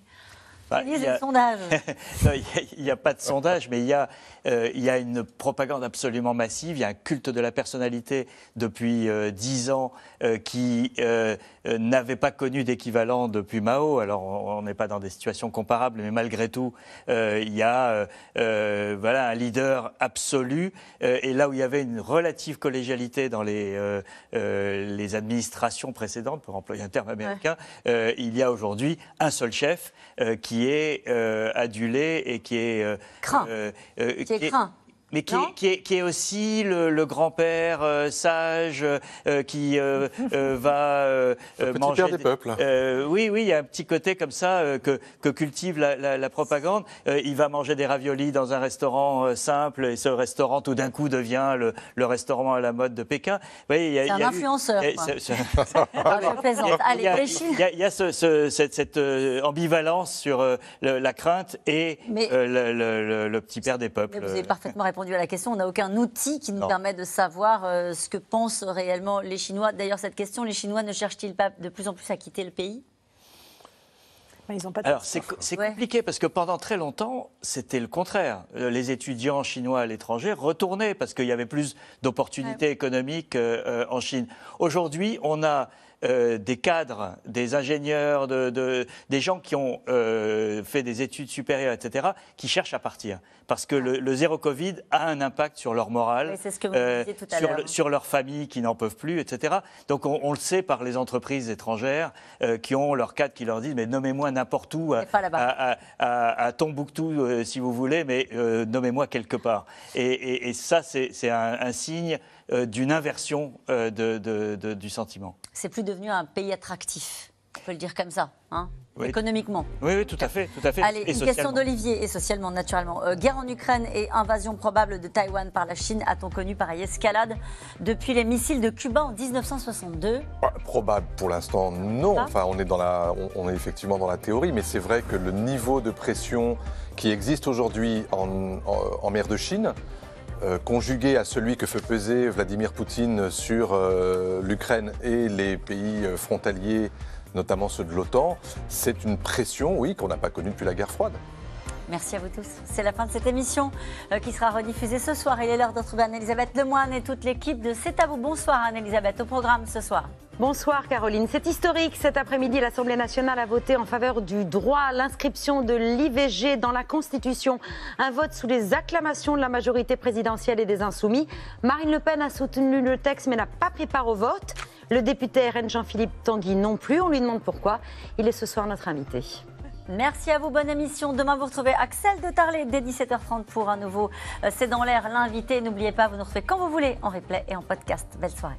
il n'y a, pas de sondage, mais il y, a, euh, y, une propagande absolument massive. Il y a un culte de la personnalité depuis euh, dix ans euh, qui euh, n'avait pas connu d'équivalent depuis Mao. Alors on n'est pas dans des situations comparables, mais malgré tout, euh, il y a euh, voilà, un leader absolu. et là où il y avait une relative collégialité dans les, les administrations précédentes, pour employer un terme américain, il y a aujourd'hui un seul chef qui est adulé et qui est... craint. qui est craint mais qui, est, qui, est, qui, est, aussi le, grand-père euh, sage euh, euh, qui euh, va le petit Père des peuples. oui, oui, il y a un petit côté comme ça que, que, cultive la, la, la propagande. il va manger des raviolis dans un restaurant simple et ce restaurant tout d'un coup devient le, le, restaurant à la mode de Pékin. C'est un influenceur. Je plaisante. Allez, Il y a, cette, ambivalence sur la crainte et le, petit père des peuples. Vous avez parfaitement répondu à la question. On n'a aucun outil qui nous permet de savoir euh, ce que pensent réellement les Chinois. D'ailleurs, cette question, les Chinois ne cherchent-ils pas de plus en plus à quitter le pays bah, ils pas Alors c'est compliqué parce que pendant très longtemps, c'était le contraire. Euh, les étudiants chinois à l'étranger retournaient parce qu'il y avait plus d'opportunités économiques euh, en Chine. Aujourd'hui, on a euh, des cadres, des ingénieurs, de, des gens qui ont euh, fait des études supérieures, etc., qui cherchent à partir. Parce que le, zéro Covid a un impact sur leur morale, euh, sur, leurs sur, leur famille qui n'en peuvent plus, etc. Donc on, le sait par les entreprises étrangères qui ont leurs cadres qui leur disent mais nommez-moi n'importe où, à, à, Tombouctou si vous voulez, mais nommez-moi quelque part. Et, ça, c'est un, un signe euh, d'une inversion euh, du sentiment. C'est plus devenu un pays attractif, on peut le dire comme ça, hein, économiquement. Oui, oui, tout à fait. Tout à fait. Allez, une question d'Olivier, et socialement, naturellement. Euh, guerre en Ukraine et invasion probable de Taïwan par la Chine, a-t-on connu pareille escalade depuis les missiles de Cuba en 1962 bah, Probable, pour l'instant, non. Enfin, on est, dans la, on, est effectivement dans la théorie, mais c'est vrai que le niveau de pression qui existe aujourd'hui en, mer de Chine euh, conjugué à celui que fait peser Vladimir Poutine sur euh, l'Ukraine et les pays euh, frontaliers, notamment ceux de l'OTAN, c'est une pression, oui, qu'on n'a pas connue depuis la guerre froide. Merci à vous tous. C'est la fin de cette émission qui sera rediffusée ce soir. Il est l'heure de retrouver Anne-Elisabeth Lemoine et toute l'équipe de C'est à vous. Bonsoir Anne-Elisabeth, au programme ce soir. Bonsoir Caroline. C'est historique. Cet après-midi, l'Assemblée nationale a voté en faveur du droit à l'inscription de l'IVG dans la Constitution. Un vote sous les acclamations de la majorité présidentielle et des insoumis. Marine Le Pen a soutenu le texte mais n'a pas pris part au vote. Le député RN Jean-Philippe Tanguy non plus. On lui demande pourquoi. Il est ce soir notre invité. Merci à vous, bonne émission. Demain, vous retrouvez Axel de Tarlet dès 17h30 pour un nouveau euh, C'est dans l'air, l'invité. N'oubliez pas, vous nous retrouvez quand vous voulez en replay et en podcast. Belle soirée.